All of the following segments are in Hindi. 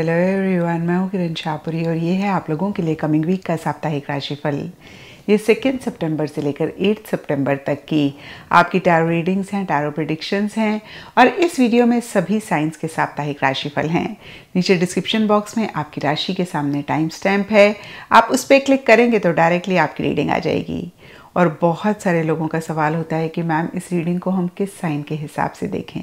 हेलो एवरीवन मैं हूँ किरण शाहपुरी और ये है आप लोगों के लिए कमिंग वीक का साप्ताहिक राशिफल ये सेकेंड सितंबर से लेकर एट सितंबर तक की आपकी टैरो रीडिंग्स हैं टैरो प्रिडिक्शंस हैं और इस वीडियो में सभी साइंस के साप्ताहिक राशिफल हैं नीचे डिस्क्रिप्शन बॉक्स में आपकी राशि के सामने टाइम स्टैम्प है आप उस पर क्लिक करेंगे तो डायरेक्टली आपकी रीडिंग आ जाएगी और बहुत सारे लोगों का सवाल होता है कि मैम इस रीडिंग को हम किस साइन के हिसाब से देखें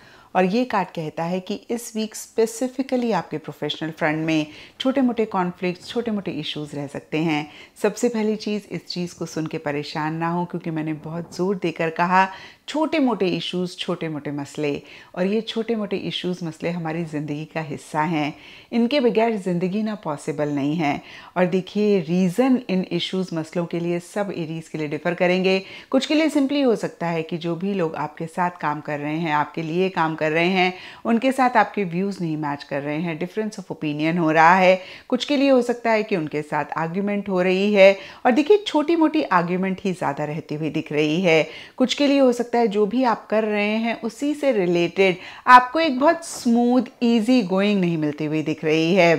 और ये कार्ड कहता है कि इस वीक स्पेसिफिकली आपके प्रोफेशनल फ्रंट में छोटे मोटे कॉन्फ्लिक्ट छोटे मोटे इश्यूज़ रह सकते हैं सबसे पहली चीज़ इस चीज़ को सुन के परेशान ना हो क्योंकि मैंने बहुत ज़ोर देकर कहा छोटे मोटे इश्यूज़ छोटे मोटे मसले और ये छोटे मोटे इश्यूज़ मसले हमारी ज़िंदगी का हिस्सा हैं इनके बगैर ज़िंदगी ना पॉसिबल नहीं है और देखिए रीज़न इन इश्यूज़ मसलों के लिए सब एरीज़ के लिए डिफ़र करेंगे कुछ के लिए सिंपली हो सकता है कि जो भी लोग आपके साथ काम कर रहे हैं आपके लिए काम कर रहे हैं उनके साथ आपके व्यूज़ नहीं मैच कर रहे हैं डिफरेंस ऑफ ओपिनियन हो रहा है कुछ के लिए हो सकता है कि उनके साथ आर्ग्यूमेंट हो रही है और देखिए छोटी मोटी आर्ग्यूमेंट ही ज़्यादा रहती हुई दिख रही है कुछ के लिए हो सकता है है जो भी आप कर रहे हैं उसी से रिलेटेड आपको एक बहुत स्मूथ ईजी गोइंग नहीं मिलती हुई दिख रही है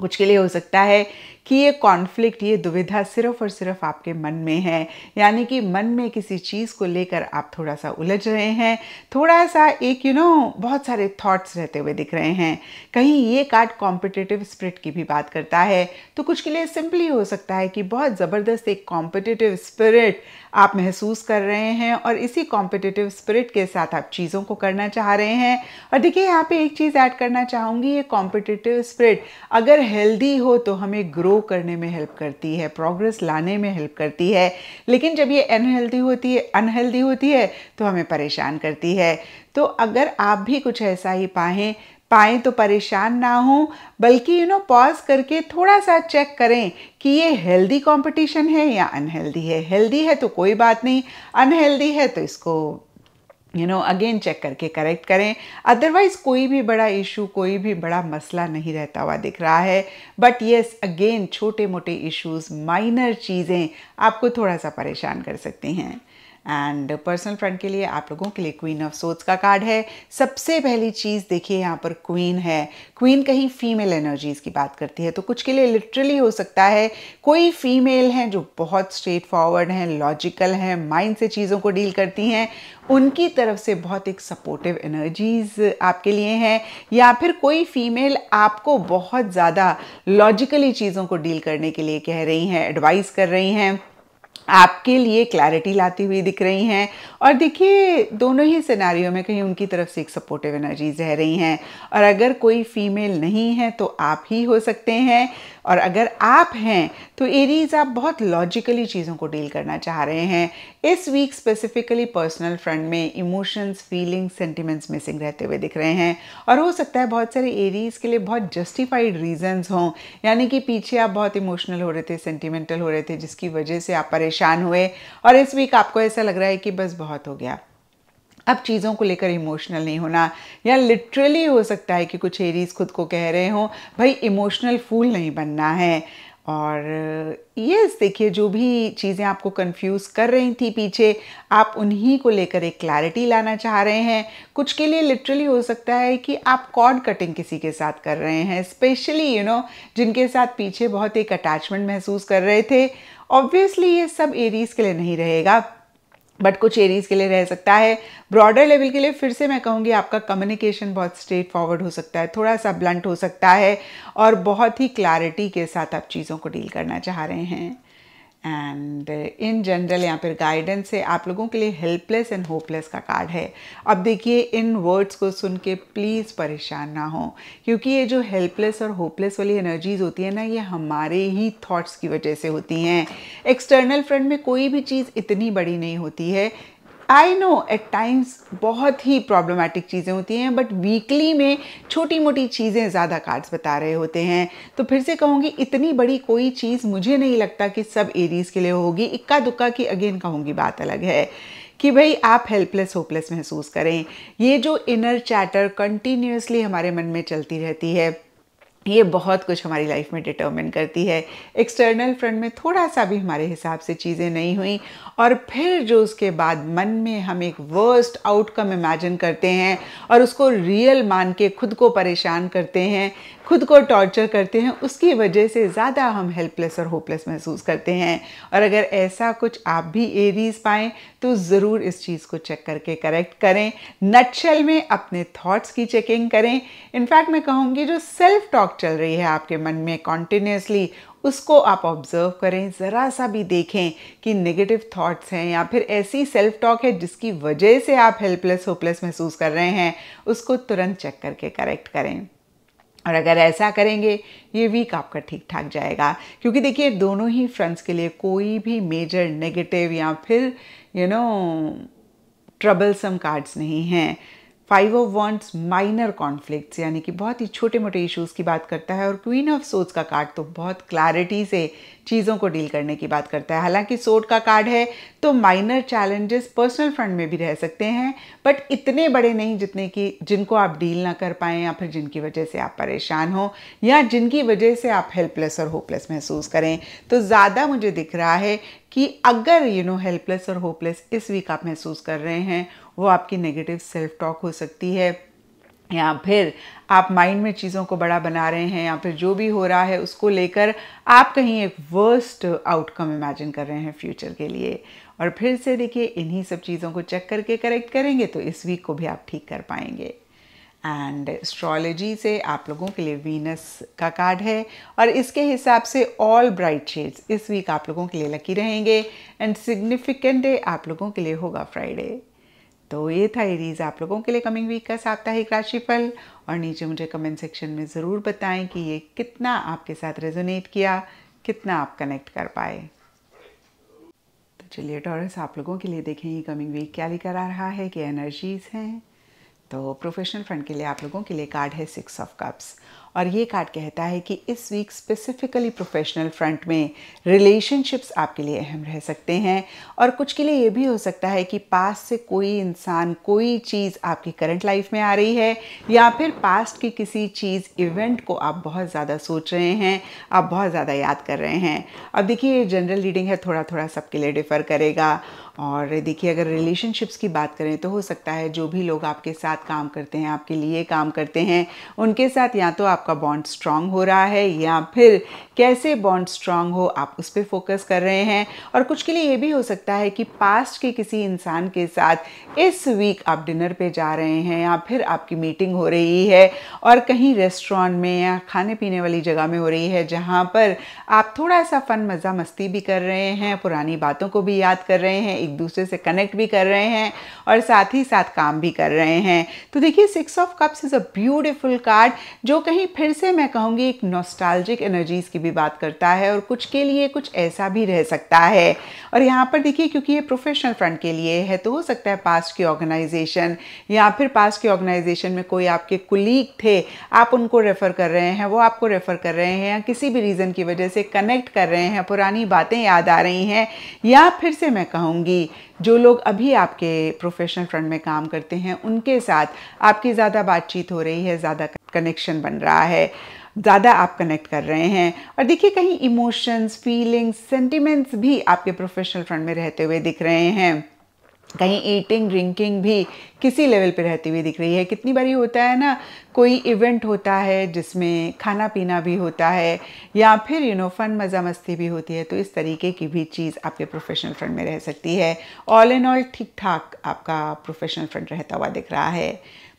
कुछ के लिए हो सकता है कि ये कॉन्फ्लिक्ट ये दुविधा सिर्फ और सिर्फ आपके मन में है यानी कि मन में किसी चीज़ को लेकर आप थोड़ा सा उलझ रहे हैं थोड़ा सा एक यू you नो know, बहुत सारे थॉट्स रहते हुए दिख रहे हैं कहीं ये कार्ड कॉम्पिटिटिव स्प्रिट की भी बात करता है तो कुछ के लिए सिंपली हो सकता है कि बहुत ज़बरदस्त एक कॉम्पिटिटिव स्पिरिट आप महसूस कर रहे हैं और इसी कॉम्पिटिटिव स्पिरिट के साथ आप चीज़ों को करना चाह रहे हैं और देखिए यहाँ पे एक चीज़ ऐड करना चाहूँगी ये कॉम्पिटिटिव स्पिरिट अगर हेल्दी हो तो हमें ग्रो करने में हेल्प करती है प्रोग्रेस लाने में हेल्प करती है लेकिन जब ये अनहेल्दी होती है अनहेल्दी होती है तो हमें परेशान करती है तो अगर आप भी कुछ ऐसा ही पाएँ पाएं तो परेशान ना हो बल्कि यू नो पॉज करके थोड़ा सा चेक करें कि ये हेल्दी कंपटीशन है या अनहेल्दी है हेल्दी है तो कोई बात नहीं अनहेल्दी है तो इसको यू नो अगेन चेक करके करेक्ट करें अदरवाइज़ कोई भी बड़ा इशू कोई भी बड़ा मसला नहीं रहता हुआ दिख रहा है बट येस अगेन छोटे मोटे इश्यूज माइनर चीज़ें आपको थोड़ा सा परेशान कर सकती हैं एंड पर्सनल फ्रेंड के लिए आप लोगों के लिए क्वीन ऑफ सोच का कार्ड है सबसे पहली चीज़ देखिए यहाँ पर क्वीन है क्वीन कहीं फीमेल एनर्जीज़ की बात करती है तो कुछ के लिए लिटरली हो सकता है कोई फीमेल हैं जो बहुत स्ट्रेट फॉरवर्ड हैं लॉजिकल हैं माइंड से चीज़ों को डील करती हैं उनकी तरफ से बहुत एक सपोर्टिव एनर्जीज़ आपके लिए हैं या फिर कोई फीमेल आपको बहुत ज़्यादा लॉजिकली चीज़ों को डील करने के लिए कह रही हैं एडवाइस कर रही हैं आपके लिए क्लैरिटी लाती हुई दिख रही हैं और देखिए दोनों ही सिनारियों में कहीं उनकी तरफ से एक सपोर्टिव एनर्जीज रह रही हैं और अगर कोई फीमेल नहीं है तो आप ही हो सकते हैं और अगर आप हैं तो एरीज आप बहुत लॉजिकली चीज़ों को डील करना चाह रहे हैं इस वीक स्पेसिफिकली पर्सनल फ्रंट में इमोशंस फीलिंग्स सेंटिमेंट्स मिसिंग रहते हुए दिख रहे हैं और हो सकता है बहुत सारे एरीज के लिए बहुत जस्टिफाइड रीजंस हों यानी कि पीछे आप बहुत इमोशनल हो रहे थे सेंटिमेंटल हो रहे थे जिसकी वजह से आप परेशान हुए और इस वीक आपको ऐसा लग रहा है कि बस बहुत हो गया अब चीज़ों को लेकर इमोशनल नहीं होना या लिटरली हो सकता है कि कुछ एरीज खुद को कह रहे हों भाई इमोशनल फूल नहीं बनना है और ये देखिए जो भी चीज़ें आपको कंफ्यूज कर रही थी पीछे आप उन्हीं को लेकर एक क्लैरिटी लाना चाह रहे हैं कुछ के लिए लिटरली हो सकता है कि आप कॉर्ड कटिंग किसी के साथ कर रहे हैं स्पेशली यू नो जिनके साथ पीछे बहुत एक अटैचमेंट महसूस कर रहे थे ऑब्वियसली ये सब एरीज के लिए नहीं रहेगा बट कुछ एरीज के लिए रह सकता है ब्रॉडर लेवल के लिए फिर से मैं कहूँगी आपका कम्युनिकेशन बहुत स्ट्रेट फॉरवर्ड हो सकता है थोड़ा सा ब्लंट हो सकता है और बहुत ही क्लैरिटी के साथ आप चीज़ों को डील करना चाह रहे हैं एंड इन जनरल या फिर गाइडेंस है आप लोगों के लिए हेल्पलेस एंड होपलेस का कार्ड है अब देखिए इन वर्ड्स को सुन के प्लीज़ परेशान ना हो क्योंकि ये जो हेल्पलेस और होपलेस वाली एनर्जीज होती है ना ये हमारे ही थॉट्स की वजह से होती हैं एक्सटर्नल फ्रंट में कोई भी चीज़ इतनी बड़ी नहीं होती है आई नो एट टाइम्स बहुत ही प्रॉब्लमेटिक चीज़ें होती हैं बट वीकली में छोटी मोटी चीज़ें ज़्यादा कार्ड्स बता रहे होते हैं तो फिर से कहूँगी इतनी बड़ी कोई चीज़ मुझे नहीं लगता कि सब एरीज के लिए होगी इक्का दुक्का की अगेन कहूँगी बात अलग है कि भाई आप हेल्पलेस होपलेस महसूस करें ये जो इनर चैटर कंटिन्यूसली हमारे मन में चलती रहती है ये बहुत कुछ हमारी लाइफ में डिटर्मिन करती है एक्सटर्नल फ्रंट में थोड़ा सा भी हमारे हिसाब से चीज़ें नहीं हुई और फिर जो उसके बाद मन में हम एक वर्स्ट आउटकम इमेजिन करते हैं और उसको रियल मान के खुद को परेशान करते हैं खुद को टॉर्चर करते हैं उसकी वजह से ज़्यादा हम हेल्पलेस और होपलेस महसूस करते हैं और अगर ऐसा कुछ आप भी एरीज पाएँ तो ज़रूर इस चीज़ को चेक करके करेक्ट करें नटशल में अपने थॉट्स की चेकिंग करें इनफैक्ट मैं कहूँगी जो सेल्फ टॉक चल रही है आपके मन में कॉन्टीन्यूसली उसको आप ऑब्जर्व करें ज़रा सा भी देखें कि नेगेटिव थॉट्स हैं या फिर ऐसी सेल्फ टॉक है जिसकी वजह से आप हेल्पलेस होपलेस महसूस कर रहे हैं उसको तुरंत चेक करके करेक्ट करें और अगर ऐसा करेंगे ये वीक आपका ठीक ठाक जाएगा क्योंकि देखिए दोनों ही फ्रेंड्स के लिए कोई भी मेजर नेगेटिव या फिर यू नो ट्रबलसम कार्ड्स नहीं हैं five of wands minor conflict यानी कि बहुत ही छोटे मोटे इश्यूज़ की बात करता है और क्वीन ऑफ सोच का कार्ड तो बहुत क्लैरिटी से चीज़ों को डील करने की बात करता है हालांकि सोट का कार्ड है तो माइनर चैलेंजेस पर्सनल फ्रंट में भी रह सकते हैं बट इतने बड़े नहीं जितने कि जिनको आप डील ना कर पाएँ या फिर जिनकी वजह से आप परेशान हो या जिनकी वजह से आप हेल्पलेस और होपलेस महसूस करें तो ज़्यादा मुझे दिख रहा है कि अगर यू नो हेल्पलेस और होपलेस इस वीक आप महसूस कर रहे हैं वो आपकी नेगेटिव सेल्फ टॉक हो सकती है या फिर आप माइंड में चीज़ों को बड़ा बना रहे हैं या फिर जो भी हो रहा है उसको लेकर आप कहीं एक वर्स्ट आउटकम इमेजिन कर रहे हैं फ्यूचर के लिए और फिर से देखिए इन्हीं सब चीज़ों को चेक करके करेक्ट करेंगे तो इस वीक को भी आप ठीक कर पाएंगे एंड एस्ट्रोलॉजी से आप लोगों के लिए वीनस का कार्ड है और इसके हिसाब से ऑल ब्राइट शेड्स इस वीक आप लोगों के लिए लकी रहेंगे एंड सिग्निफिकेंट डे आप लोगों के लिए होगा फ्राइडे तो ये था एरीज आप लोगों के लिए कमिंग वीक का साप्ताहिक राशिफल और नीचे मुझे कमेंट सेक्शन में ज़रूर बताएं कि ये कितना आपके साथ रेजोनेट किया कितना आप कनेक्ट कर पाए तो चलिए टॉरस आप लोगों के लिए देखें ये कमिंग वीक क्या लेकर आ रहा है क्या एनर्जीज हैं तो प्रोफेशनल फ्रंट के लिए आप लोगों के लिए कार्ड है सिक्स ऑफ कप्स और ये कार्ड कहता है कि इस वीक स्पेसिफिकली प्रोफेशनल फ्रंट में रिलेशनशिप्स आपके लिए अहम रह सकते हैं और कुछ के लिए ये भी हो सकता है कि पास से कोई इंसान कोई चीज़ आपकी करंट लाइफ में आ रही है या फिर पास्ट की किसी चीज़ इवेंट को आप बहुत ज़्यादा सोच रहे हैं आप बहुत ज़्यादा याद कर रहे हैं अब देखिए ये जनरल रीडिंग है थोड़ा थोड़ा सबके लिए डिफ़र करेगा और देखिए अगर रिलेशनशिप्स की बात करें तो हो सकता है जो भी लोग आपके साथ काम करते हैं आपके लिए काम करते हैं उनके साथ या तो आपका बॉन्ड स्ट्रांग हो रहा है या फिर कैसे बॉन्ड स्ट्रांग हो आप उस पर फोकस कर रहे हैं और कुछ के लिए ये भी हो सकता है कि पास्ट के किसी इंसान के साथ इस वीक आप डिनर पे जा रहे हैं या फिर आपकी मीटिंग हो रही है और कहीं रेस्टोरेंट में या खाने पीने वाली जगह में हो रही है जहाँ पर आप थोड़ा सा फ़न मज़ा मस्ती भी कर रहे हैं पुरानी बातों को भी याद कर रहे हैं एक दूसरे से कनेक्ट भी कर रहे हैं और साथ ही साथ काम भी कर रहे हैं तो देखिए six of cups is a beautiful card जो कहीं फिर से मैं कहूँगी एक नोस्टालजिक एनर्जीज़ की भी बात करता है और कुछ के लिए कुछ ऐसा भी रह सकता है और यहाँ पर देखिए क्योंकि ये प्रोफेशनल फ्रंट के लिए है तो हो सकता है पास्ट की ऑर्गेनाइजेशन या फिर पास्ट की ऑर्गेनाइजेशन में कोई आपके कुलीग थे आप उनको रेफ़र कर रहे हैं वो आपको रेफ़र कर रहे हैं या किसी भी रीज़न की वजह से कनेक्ट कर रहे हैं पुरानी बातें याद आ रही हैं या फिर से मैं कहूँगी जो लोग अभी आपके प्रोफेशनल फ्रंट में काम करते हैं उनके साथ आपकी ज़्यादा बातचीत हो रही है ज़्यादा कनेक्शन बन रहा है ज़्यादा आप कनेक्ट कर रहे हैं और देखिए कहीं इमोशंस फीलिंग्स सेंटिमेंट्स भी आपके प्रोफेशनल फ्रंट में रहते हुए दिख रहे हैं कहीं ईटिंग ड्रिंकिंग भी किसी लेवल पे रहती हुई दिख रही है कितनी बारी होता है ना कोई इवेंट होता है जिसमें खाना पीना भी होता है या फिर यू नो फन मज़ा मस्ती भी होती है तो इस तरीके की भी चीज़ आपके प्रोफेशनल फ्रंट में रह सकती है ऑल इन ऑल ठीक ठाक आपका प्रोफेशनल फ्रंट रहता हुआ दिख रहा है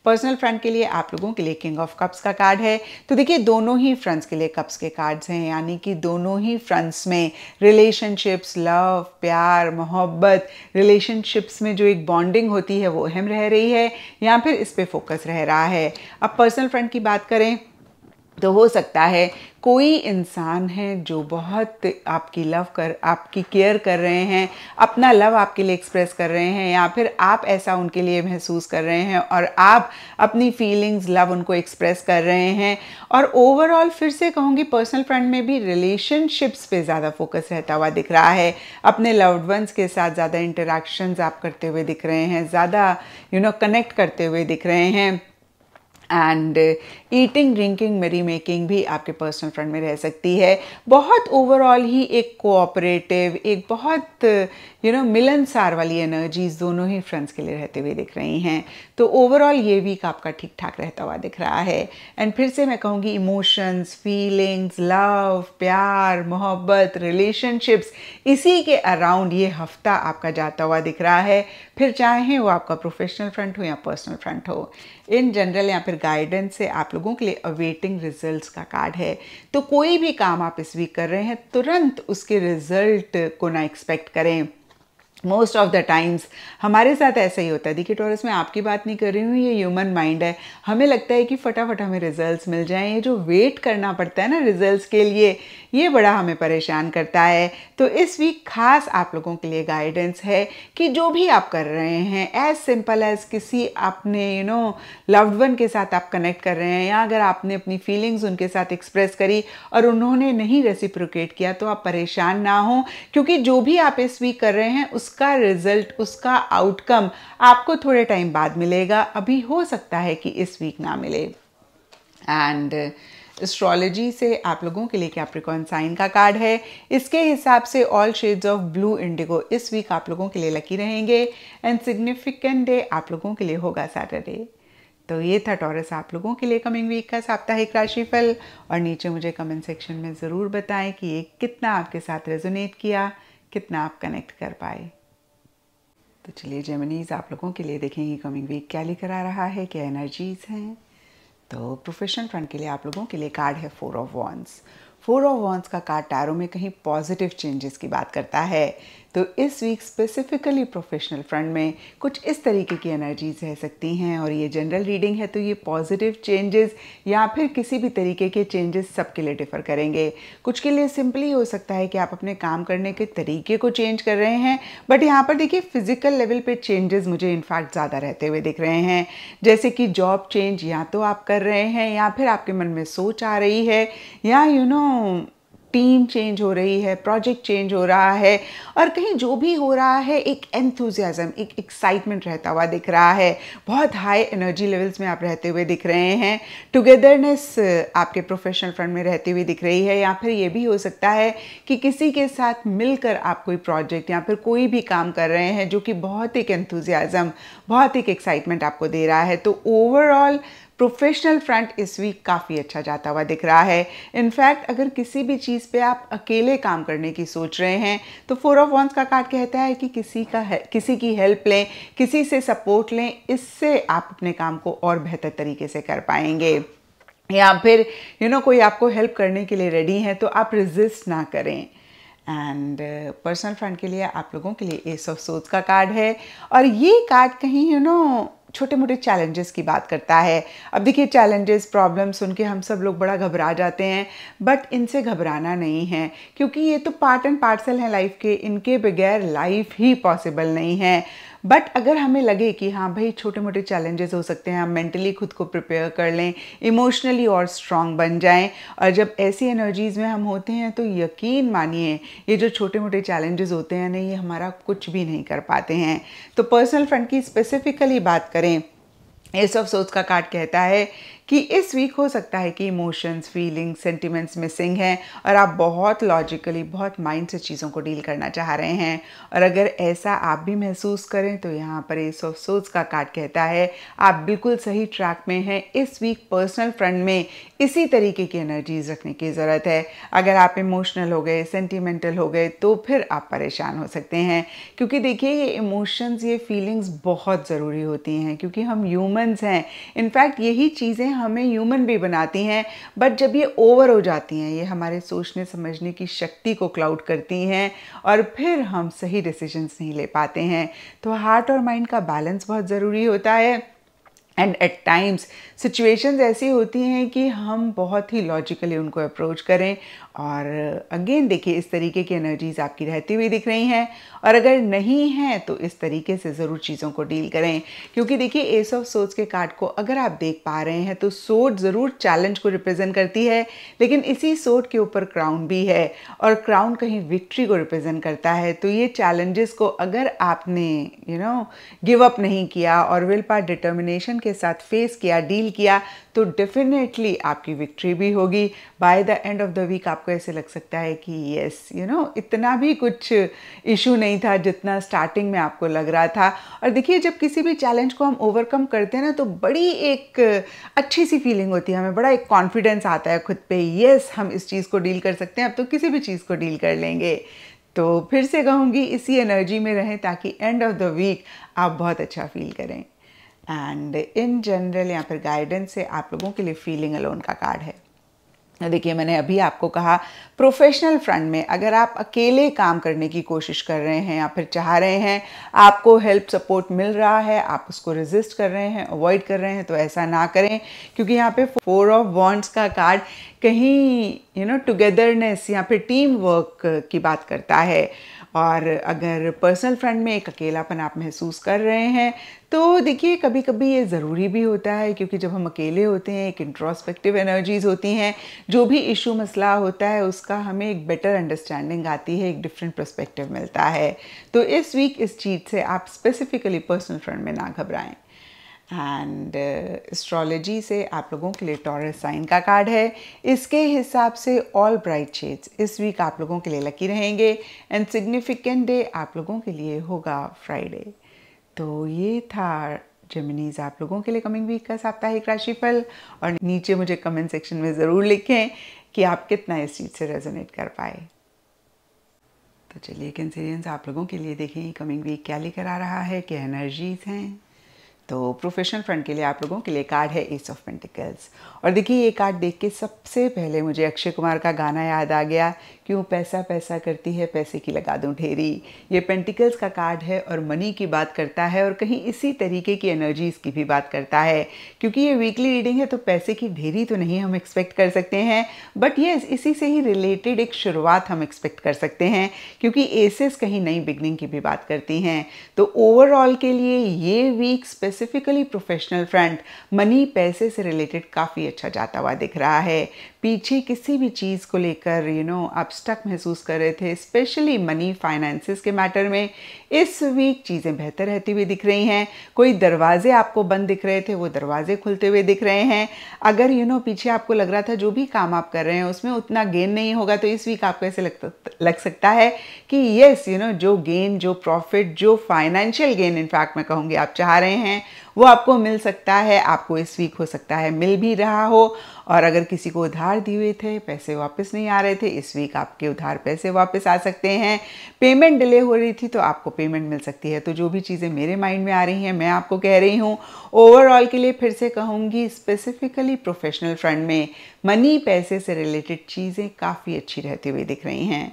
पर्सनल फ्रंट के लिए आप लोगों के लिए किंग ऑफ कप्स का कार्ड है तो देखिए दोनों ही फ्रंट्स के लिए कप्स के कार्ड्स हैं यानी कि दोनों ही फ्रंट्स में रिलेशनशिप्स लव प्यार मोहब्बत रिलेशनशिप्स में जो एक बॉन्डिंग होती है वो अहम रह रही है या फिर इस पर फोकस रह रहा है अब पर्सनल फ्रंट की बात करें तो हो सकता है कोई इंसान है जो बहुत आपकी लव कर आपकी केयर कर रहे हैं अपना लव आपके लिए एक्सप्रेस कर रहे हैं या फिर आप ऐसा उनके लिए महसूस कर रहे हैं और आप अपनी फीलिंग्स लव उनको एक्सप्रेस कर रहे हैं और ओवरऑल फिर से कहूँगी पर्सनल फ्रंट में भी रिलेशनशिप्स पे ज़्यादा फोकस रहता हुआ दिख रहा है अपने लव्ड वंस के साथ ज़्यादा इंटरेक्शन आप करते हुए दिख रहे हैं ज़्यादा यू नो कनेक्ट करते हुए दिख रहे हैं एंड ईटिंग ड्रिंकिंग मेरी मेकिंग भी आपके पर्सनल फ्रेंड में रह सकती है बहुत ओवरऑल ही एक कोऑपरेटिव एक बहुत यू uh, नो मिलनसार वाली एनर्जीज दोनों ही फ्रेंड्स के लिए रहते हुए दिख रही हैं तो ओवरऑल ये वीक आपका ठीक ठाक रहता हुआ दिख रहा है एंड फिर से मैं कहूँगी इमोशंस फीलिंग्स लव प्यार मोहब्बत रिलेशनशिप्स इसी के अराउंड ये हफ्ता आपका जाता हुआ दिख रहा है फिर चाहे वो आपका प्रोफेशनल फ्रंट हो या पर्सनल फ्रंट हो इन जनरल या फिर गाइडेंस से आप लोगों के लिए अवेटिंग रिजल्ट्स का कार्ड है तो कोई भी काम आप इस वीक कर रहे हैं तुरंत उसके रिजल्ट को ना एक्सपेक्ट करें मोस्ट ऑफ द टाइम्स हमारे साथ ऐसा ही होता है देखिए टोरस मैं आपकी बात नहीं कर रही हूँ ये ह्यूमन माइंड है हमें लगता है कि फटाफट हमें रिजल्ट्स मिल जाएं ये जो वेट करना पड़ता है ना रिजल्ट्स के लिए ये बड़ा हमें परेशान करता है तो इस वीक खास आप लोगों के लिए गाइडेंस है कि जो भी आप कर रहे हैं एज सिंपल एज किसी अपने यू नो लव्ड वन के साथ आप कनेक्ट कर रहे हैं या अगर आपने अपनी फीलिंग्स उनके साथ एक्सप्रेस करी और उन्होंने नहीं रेसिप्रोकेट किया तो आप परेशान ना हो क्योंकि जो भी आप इस वीक कर रहे हैं उस उसका रिजल्ट उसका आउटकम आपको थोड़े टाइम बाद मिलेगा अभी हो सकता है कि इस वीक ना मिले एंड एस्ट्रोलॉजी uh, से आप लोगों के लिए कैप्रिकॉन साइन का कार्ड है इसके हिसाब से all shades of blue indigo इस वीक आप लोगों के लिए लकी रहेंगे एंड सिग्निफिकेंट डे आप लोगों के लिए होगा सैटरडे तो ये था टॉरस आप लोगों के लिए कमिंग वीक का साप्ताहिक राशिफल और नीचे मुझे कमेंट सेक्शन में ज़रूर बताएं कि ये कितना आपके साथ रेजोनेट किया कितना आप कनेक्ट कर पाए तो चलिए जेमनीज आप लोगों के लिए देखेंगे कमिंग वीक क्या लेकर आ रहा है क्या एनर्जीज हैं तो प्रोफेशनल फ्रंट के लिए आप लोगों के लिए कार्ड है four of wands four of wands का कार्ड टैरो में कहीं पॉजिटिव चेंजेस की बात करता है तो इस वीक स्पेसिफिकली प्रोफेशनल फ्रंट में कुछ इस तरीके की एनर्जीज रह सकती हैं और ये जनरल रीडिंग है तो ये पॉजिटिव चेंजेस या फिर किसी भी तरीके के चेंजेस सबके लिए डिफर करेंगे कुछ के लिए सिंपली हो सकता है कि आप अपने काम करने के तरीके को चेंज कर रहे हैं बट यहाँ पर देखिए फिजिकल लेवल पे चेंजेस मुझे इनफैक्ट ज़्यादा रहते हुए दिख रहे हैं जैसे कि जॉब चेंज या तो आप कर रहे हैं या फिर आपके मन में सोच आ रही है या you you know know, team change हो रही है प्रोजेक्ट चेंज हो रहा है और कहीं जो भी हो रहा है एक एंथुजियाज़म एक एक्साइटमेंट रहता हुआ दिख रहा है बहुत हाई एनर्जी लेवल्स में आप रहते हुए दिख रहे हैं टुगेदरनेस आपके प्रोफेशनल फ्रंट में रहती हुई दिख रही है या फिर ये भी हो सकता है कि किसी के साथ मिलकर आप कोई प्रोजेक्ट या फिर कोई भी काम कर रहे हैं जो कि बहुत एक एंथुजियाज़म बहुत एक एक्साइटमेंट आपको दे रहा है तो ओवरऑल प्रोफेशनल फ्रंट इस वीक काफ़ी अच्छा जाता हुआ दिख रहा है इनफैक्ट अगर किसी भी चीज़ पे आप अकेले काम करने की सोच रहे हैं तो फोर ऑफ वंस का कार्ड कहता है कि किसी का है, किसी की हेल्प लें किसी से सपोर्ट लें इससे आप अपने काम को और बेहतर तरीके से कर पाएंगे या फिर यू you नो know, कोई आपको हेल्प करने के लिए रेडी है तो आप रिजिस्ट ना करें एंड पर्सनल फ्रेंड के लिए आप लोगों के लिए एस ऑफ सोच का कार्ड है और ये कार्ड कहीं यू you नो know, छोटे मोटे चैलेंजेस की बात करता है अब देखिए चैलेंजेस प्रॉब्लम सुन के हम सब लोग बड़ा घबरा जाते हैं बट इनसे घबराना नहीं है क्योंकि ये तो पार्ट एंड पार्सल हैं लाइफ के इनके बगैर लाइफ ही पॉसिबल नहीं है बट अगर हमें लगे कि हाँ भाई छोटे मोटे चैलेंजेस हो सकते हैं हम मेंटली खुद को प्रिपेयर कर लें इमोशनली और स्ट्रांग बन जाएं और जब ऐसी एनर्जीज़ में हम होते हैं तो यकीन मानिए ये जो छोटे मोटे चैलेंजेस होते हैं ना ये हमारा कुछ भी नहीं कर पाते हैं तो पर्सनल फ्रेंड की स्पेसिफिकली बात करें एस ऑफ सोच का कार्ड कहता है कि इस वीक हो सकता है कि इमोशंस फीलिंग्स सेंटिमेंट्स मिसिंग हैं और आप बहुत लॉजिकली बहुत माइंड से चीज़ों को डील करना चाह रहे हैं और अगर ऐसा आप भी महसूस करें तो यहाँ पर इस अफसोस का कार्ड कहता है आप बिल्कुल सही ट्रैक में हैं इस वीक पर्सनल फ्रंट में इसी तरीके की एनर्जीज रखने की ज़रूरत है अगर आप इमोशनल हो गए सेंटिमेंटल हो गए तो फिर आप परेशान हो सकते हैं क्योंकि देखिए ये इमोशंस ये फीलिंग्स बहुत ज़रूरी होती हैं क्योंकि हम ह्यूमंस हैं इनफैक्ट यही चीज़ें हमें ह्यूमन भी बनाती हैं बट जब ये ओवर हो जाती हैं ये हमारे सोचने समझने की शक्ति को क्लाउड करती हैं और फिर हम सही डिसीजंस नहीं ले पाते हैं तो हार्ट और माइंड का बैलेंस बहुत ज़रूरी होता है एंड एट टाइम्स सिचुएशंस ऐसी होती हैं कि हम बहुत ही लॉजिकली उनको अप्रोच करें और अगेन देखिए इस तरीके की एनर्जीज़ आपकी रहती हुई दिख रही हैं और अगर नहीं है तो इस तरीके से ज़रूर चीज़ों को डील करें क्योंकि देखिए एस ऑफ सोच के कार्ड को अगर आप देख पा रहे हैं तो सोट ज़रूर चैलेंज को रिप्रेजेंट करती है लेकिन इसी सोट के ऊपर क्राउन भी है और क्राउन कहीं विक्ट्री को रिप्रेजेंट करता है तो ये चैलेंजेस को अगर आपने यू नो गिव अप नहीं किया और विल पार डिटर्मिनेशन के साथ फेस किया डील किया तो डेफिनेटली आपकी विक्ट्री भी होगी by the end of the week आप आपको ऐसे लग सकता है कि यस यू नो इतना भी कुछ इशू नहीं था जितना स्टार्टिंग में आपको लग रहा था और देखिए जब किसी भी चैलेंज को हम ओवरकम करते हैं ना तो बड़ी एक अच्छी सी फीलिंग होती है हमें बड़ा एक कॉन्फिडेंस आता है खुद पे यस हम इस चीज़ को डील कर सकते हैं अब तो किसी भी चीज़ को डील कर लेंगे तो फिर से कहूँगी इसी एनर्जी में रहें ताकि एंड ऑफ द वीक आप बहुत अच्छा फील करें एंड इन जनरल यहाँ पर गाइडेंस से आप लोगों के लिए फीलिंग अलोन का कार्ड है देखिए मैंने अभी आपको कहा प्रोफेशनल फ्रंट में अगर आप अकेले काम करने की कोशिश कर रहे हैं या फिर चाह रहे हैं आपको हेल्प सपोर्ट मिल रहा है आप उसको रेजिस्ट कर रहे हैं अवॉइड कर रहे हैं तो ऐसा ना करें क्योंकि यहाँ पे फोर ऑफ बॉन्ड्स का कार्ड कहीं यू नो टुगेदरनेस या फिर टीम वर्क की बात करता है और अगर पर्सनल फ्रेंड में एक अकेलापन आप महसूस कर रहे हैं तो देखिए कभी कभी ये ज़रूरी भी होता है क्योंकि जब हम अकेले होते हैं एक इंट्रोस्पेक्टिव एनर्जीज़ होती हैं जो भी इशू मसला होता है उसका हमें एक बेटर अंडरस्टैंडिंग आती है एक डिफरेंट परस्पेक्टिव मिलता है तो इस वीक इस चीज़ से आप स्पेसिफिकली पर्सनल फ्रेंड में ना घबराएं एंड एस्ट्रोलॉजी uh, से आप लोगों के लिए टॉरस साइन का कार्ड है इसके हिसाब से ऑल ब्राइट शेड्स इस वीक आप लोगों के लिए लकी रहेंगे एंड सिग्निफिकेंट डे आप लोगों के लिए होगा फ्राइडे तो ये था जेमिनीज आप लोगों के लिए कमिंग वीक का साप्ताहिक राशिफल और नीचे मुझे कमेंट सेक्शन में ज़रूर लिखें कि आप कितना इस चीज़ से रेजोनेट कर पाए तो चलिए कैंसेरियंस आप लोगों के लिए देखें कमिंग वीक क्या लेकर आ रहा है क्या एनर्जीज हैं तो प्रोफेशनल फ्रंट के लिए आप लोगों के लिए कार्ड है एस ऑफ पेंटिकल्स और देखिए ये कार्ड देख के सबसे पहले मुझे अक्षय कुमार का गाना याद आ गया क्यों पैसा पैसा करती है पैसे की लगा दूं ढेरी ये पेंटिकल्स का कार्ड है और मनी की बात करता है और कहीं इसी तरीके की एनर्जीज की भी बात करता है क्योंकि ये वीकली रीडिंग है तो पैसे की ढेरी तो नहीं हम एक्सपेक्ट कर सकते हैं बट ये yes, इसी से ही रिलेटेड एक शुरुआत हम एक्सपेक्ट कर सकते हैं क्योंकि एसेस कहीं नई बिगनिंग की भी बात करती हैं तो ओवरऑल के लिए ये week specifically professional front money पैसे से रिलेटेड काफ़ी अच्छा जाता हुआ दिख रहा है पीछे किसी भी चीज़ को लेकर यू नो आप स्टक महसूस कर रहे थे स्पेशली मनी फाइनेंसिस के मैटर में इस वीक चीज़ें बेहतर रहती हुई दिख रही हैं कोई दरवाजे आपको बंद दिख रहे थे वो दरवाजे खुलते हुए दिख रहे हैं अगर यू नो पीछे आपको लग रहा था जो भी काम आप कर रहे हैं उसमें उतना गेन नहीं होगा तो इस वीक आपको ऐसे लग, लग सकता है कि येस यू नो जो गेन जो प्रॉफिट जो फाइनेंशियल गेन इनफैक्ट मैं कहूँगी आप चाह रहे हैं वो आपको मिल सकता है आपको इस वीक हो सकता है मिल भी रहा हो और अगर किसी को उधार उधार दिए हुए थे पैसे वापस नहीं आ रहे थे इस वीक आपके उधार पैसे वापस आ सकते हैं पेमेंट डिले हो रही थी तो आपको पेमेंट मिल सकती है तो जो भी चीज़ें मेरे माइंड में आ रही हैं मैं आपको कह रही हूँ ओवरऑल के लिए फिर से कहूँगी स्पेसिफिकली प्रोफेशनल फ्रंट में मनी पैसे से रिलेटेड चीज़ें काफ़ी अच्छी रहती हुई दिख रही हैं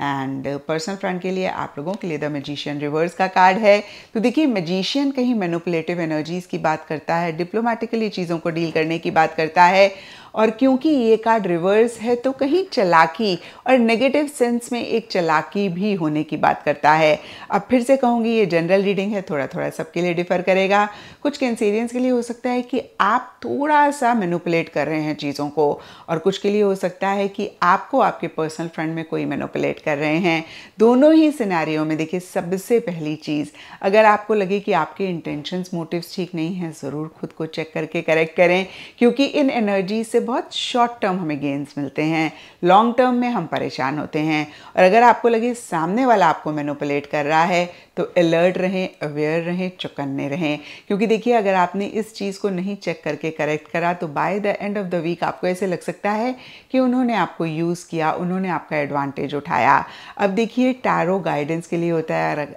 एंड पर्सनल फ्रंट के लिए आप लोगों के लिए द मजिशियन रिवर्स का कार्ड है तो देखिए मजिशियन कहीं मैनुपुलेटिव एनर्जीज़ की बात करता है डिप्लोमेटिकली चीज़ों को डील करने की बात करता है और क्योंकि ये कार्ड रिवर्स है तो कहीं चलाकी और नेगेटिव सेंस में एक चलाकी भी होने की बात करता है अब फिर से कहूँगी ये जनरल रीडिंग है थोड़ा थोड़ा सबके लिए डिफर करेगा कुछ कैंसेरियंस के लिए हो सकता है कि आप थोड़ा सा मेनुपुलेट कर रहे हैं चीज़ों को और कुछ के लिए हो सकता है कि आपको आपके पर्सनल फ्रेंड में कोई मेनुपुलेट कर रहे हैं दोनों ही सिनारियों में देखिए सबसे पहली चीज़ अगर आपको लगे कि आपके इंटेंशंस मोटिव्स ठीक नहीं हैं ज़रूर खुद को चेक करके करेक्ट करें क्योंकि इन एनर्जी से बहुत शॉर्ट टर्म हमें गेंस मिलते हैं लॉन्ग टर्म में हम परेशान होते हैं और अगर आपको लगे सामने वाला आपको मैनुपलेट कर रहा है तो अलर्ट रहें अवेयर रहें चुकन्ने रहें क्योंकि देखिए अगर आपने इस चीज़ को नहीं चेक करके करेक्ट करा तो by the end of the week आपको ऐसे लग सकता है कि उन्होंने आपको यूज़ किया उन्होंने आपका एडवांटेज उठाया अब देखिए टैरो गाइडेंस के लिए होता है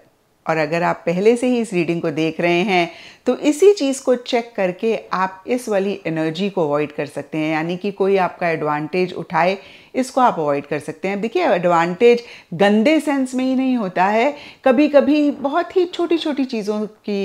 और अगर आप पहले से ही इस रीडिंग को देख रहे हैं तो इसी चीज़ को चेक करके आप इस वाली एनर्जी को अवॉइड कर सकते हैं यानी कि कोई आपका एडवांटेज उठाए इसको आप अवॉइड कर सकते हैं देखिए एडवांटेज गंदे सेंस में ही नहीं होता है कभी कभी बहुत ही छोटी छोटी चीज़ों की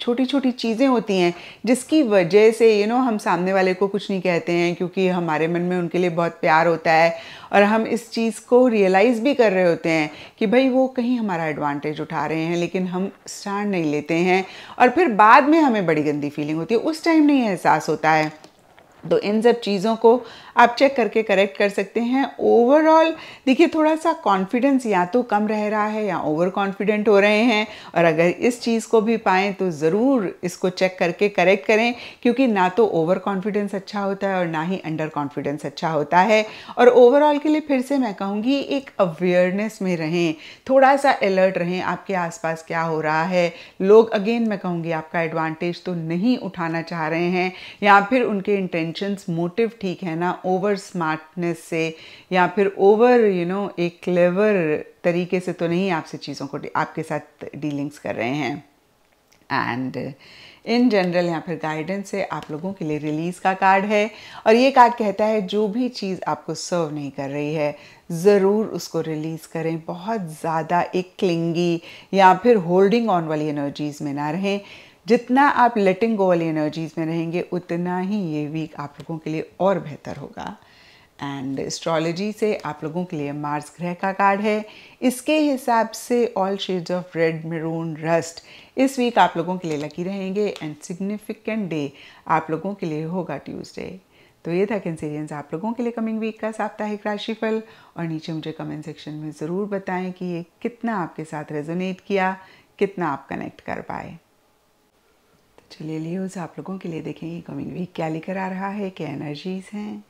छोटी छोटी चीज़ें होती हैं जिसकी वजह से यू you नो know, हम सामने वाले को कुछ नहीं कहते हैं क्योंकि हमारे मन में उनके लिए बहुत प्यार होता है और हम इस चीज़ को रियलाइज़ भी कर रहे होते हैं कि भाई वो कहीं हमारा एडवांटेज उठा रहे हैं लेकिन हम स्टैंड नहीं लेते हैं और फिर बाद में हमें बड़ी गंदी फीलिंग होती है उस टाइम नहीं एहसास होता है तो इन सब चीज़ों को आप चेक करके करेक्ट कर सकते हैं ओवरऑल देखिए थोड़ा सा कॉन्फिडेंस या तो कम रह रहा है या ओवर कॉन्फिडेंट हो रहे हैं और अगर इस चीज़ को भी पाएँ तो ज़रूर इसको चेक करके करेक्ट करें क्योंकि ना तो ओवर कॉन्फिडेंस अच्छा होता है और ना ही अंडर कॉन्फिडेंस अच्छा होता है और ओवरऑल के लिए फिर से मैं कहूँगी एक अवेयरनेस में रहें थोड़ा सा अलर्ट रहें आपके आसपास क्या हो रहा है लोग अगेन मैं कहूँगी आपका एडवांटेज तो नहीं उठाना चाह रहे हैं या फिर उनके इंटेंशन इंटेंशंस मोटिव ठीक है ना ओवर स्मार्टनेस से या फिर ओवर यू नो एक क्लेवर तरीके से तो नहीं आपसे चीज़ों को आपके साथ डीलिंग्स कर रहे हैं एंड इन जनरल या फिर गाइडेंस से आप लोगों के लिए रिलीज़ का कार्ड है और ये कार्ड कहता है जो भी चीज़ आपको सर्व नहीं कर रही है ज़रूर उसको रिलीज़ करें बहुत ज़्यादा एक क्लिंगी या फिर होल्डिंग ऑन वाली एनर्जीज़ में ना रहें जितना आप लेटिंग गो वाली एनर्जीज में रहेंगे उतना ही ये वीक आप लोगों के लिए और बेहतर होगा एंड एस्ट्रोलॉजी से आप लोगों के लिए मार्स ग्रह का कार्ड है इसके हिसाब से all shades of red maroon rust इस वीक आप लोगों के लिए लकी रहेंगे एंड सिग्निफिकेंट डे आप लोगों के लिए होगा ट्यूसडे तो ये था कैंसेरियंस आप लोगों के लिए कमिंग वीक का साप्ताहिक राशिफल और नीचे मुझे कमेंट सेक्शन में ज़रूर बताएं कि ये कितना आपके साथ रेजोनेट किया कितना आप कनेक्ट कर पाए चलिए लियोज आप लोगों के लिए देखेंगे कमिंग वीक क्या लेकर आ रहा है क्या एनर्जीज हैं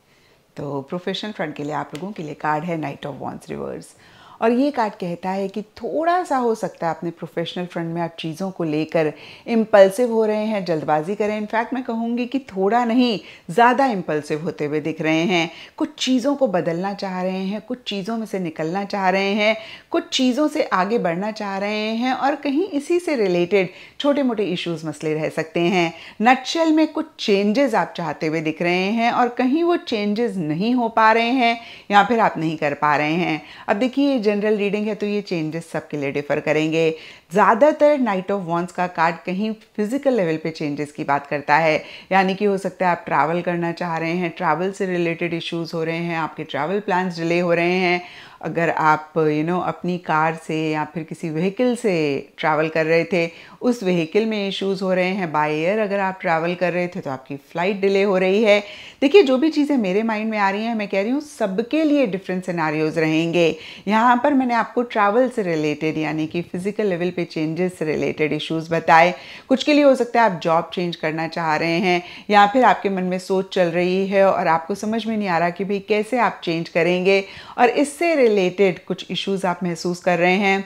तो प्रोफेशनल फ्रंट के लिए आप लोगों के लिए कार्ड है नाइट ऑफ वॉन्स रिवर्स और ये कार्ड कहता है कि थोड़ा सा हो सकता है अपने प्रोफेशनल फ्रंट में आप चीज़ों को लेकर इम्पल्सिव हो रहे हैं जल्दबाजी करें इनफैक्ट मैं कहूँगी कि थोड़ा नहीं ज़्यादा इम्पल्सिव होते हुए दिख रहे हैं कुछ चीज़ों को बदलना चाह रहे हैं कुछ चीज़ों में से निकलना चाह रहे हैं कुछ चीज़ों से आगे बढ़ना चाह रहे हैं और कहीं इसी से रिलेटेड छोटे मोटे इश्यूज मसले रह सकते हैं नक्शल में कुछ चेंजेस आप चाहते हुए दिख रहे हैं और कहीं वो चेंजेस नहीं हो पा रहे हैं या फिर आप नहीं कर पा रहे हैं अब देखिए जनरल रीडिंग है तो ये चेंजेस सबके लिए डिफर करेंगे ज़्यादातर नाइट ऑफ वॉन्स का कार्ड कहीं फिजिकल लेवल पे चेंजेस की बात करता है यानी कि हो सकता है आप ट्रैवल करना चाह रहे हैं ट्रैवल से रिलेटेड इश्यूज़ हो रहे हैं आपके ट्रैवल प्लान्स डिले हो रहे हैं अगर आप यू you नो know, अपनी कार से या फिर किसी व्हीकल से ट्रैवल कर रहे थे उस व्हीकल में इश्यूज़ हो रहे हैं बाय एयर अगर आप ट्रैवल कर रहे थे तो आपकी फ़्लाइट डिले हो रही है देखिए जो भी चीज़ें मेरे माइंड में आ रही हैं मैं कह रही हूँ सबके लिए डिफरेंट सिनारियोज रहेंगे यहाँ पर मैंने आपको ट्रैवल से रिलेटेड यानी कि फिजिकल लेवल पे चेंजेस से रिलेटेड इश्यूज बताए कुछ के लिए हो सकता है आप जॉब चेंज करना चाह रहे हैं या फिर आपके मन में सोच चल रही है और आपको समझ में नहीं आ रहा कि भाई कैसे आप चेंज करेंगे और इससे रिलेटेड कुछ इश्यूज आप महसूस कर रहे हैं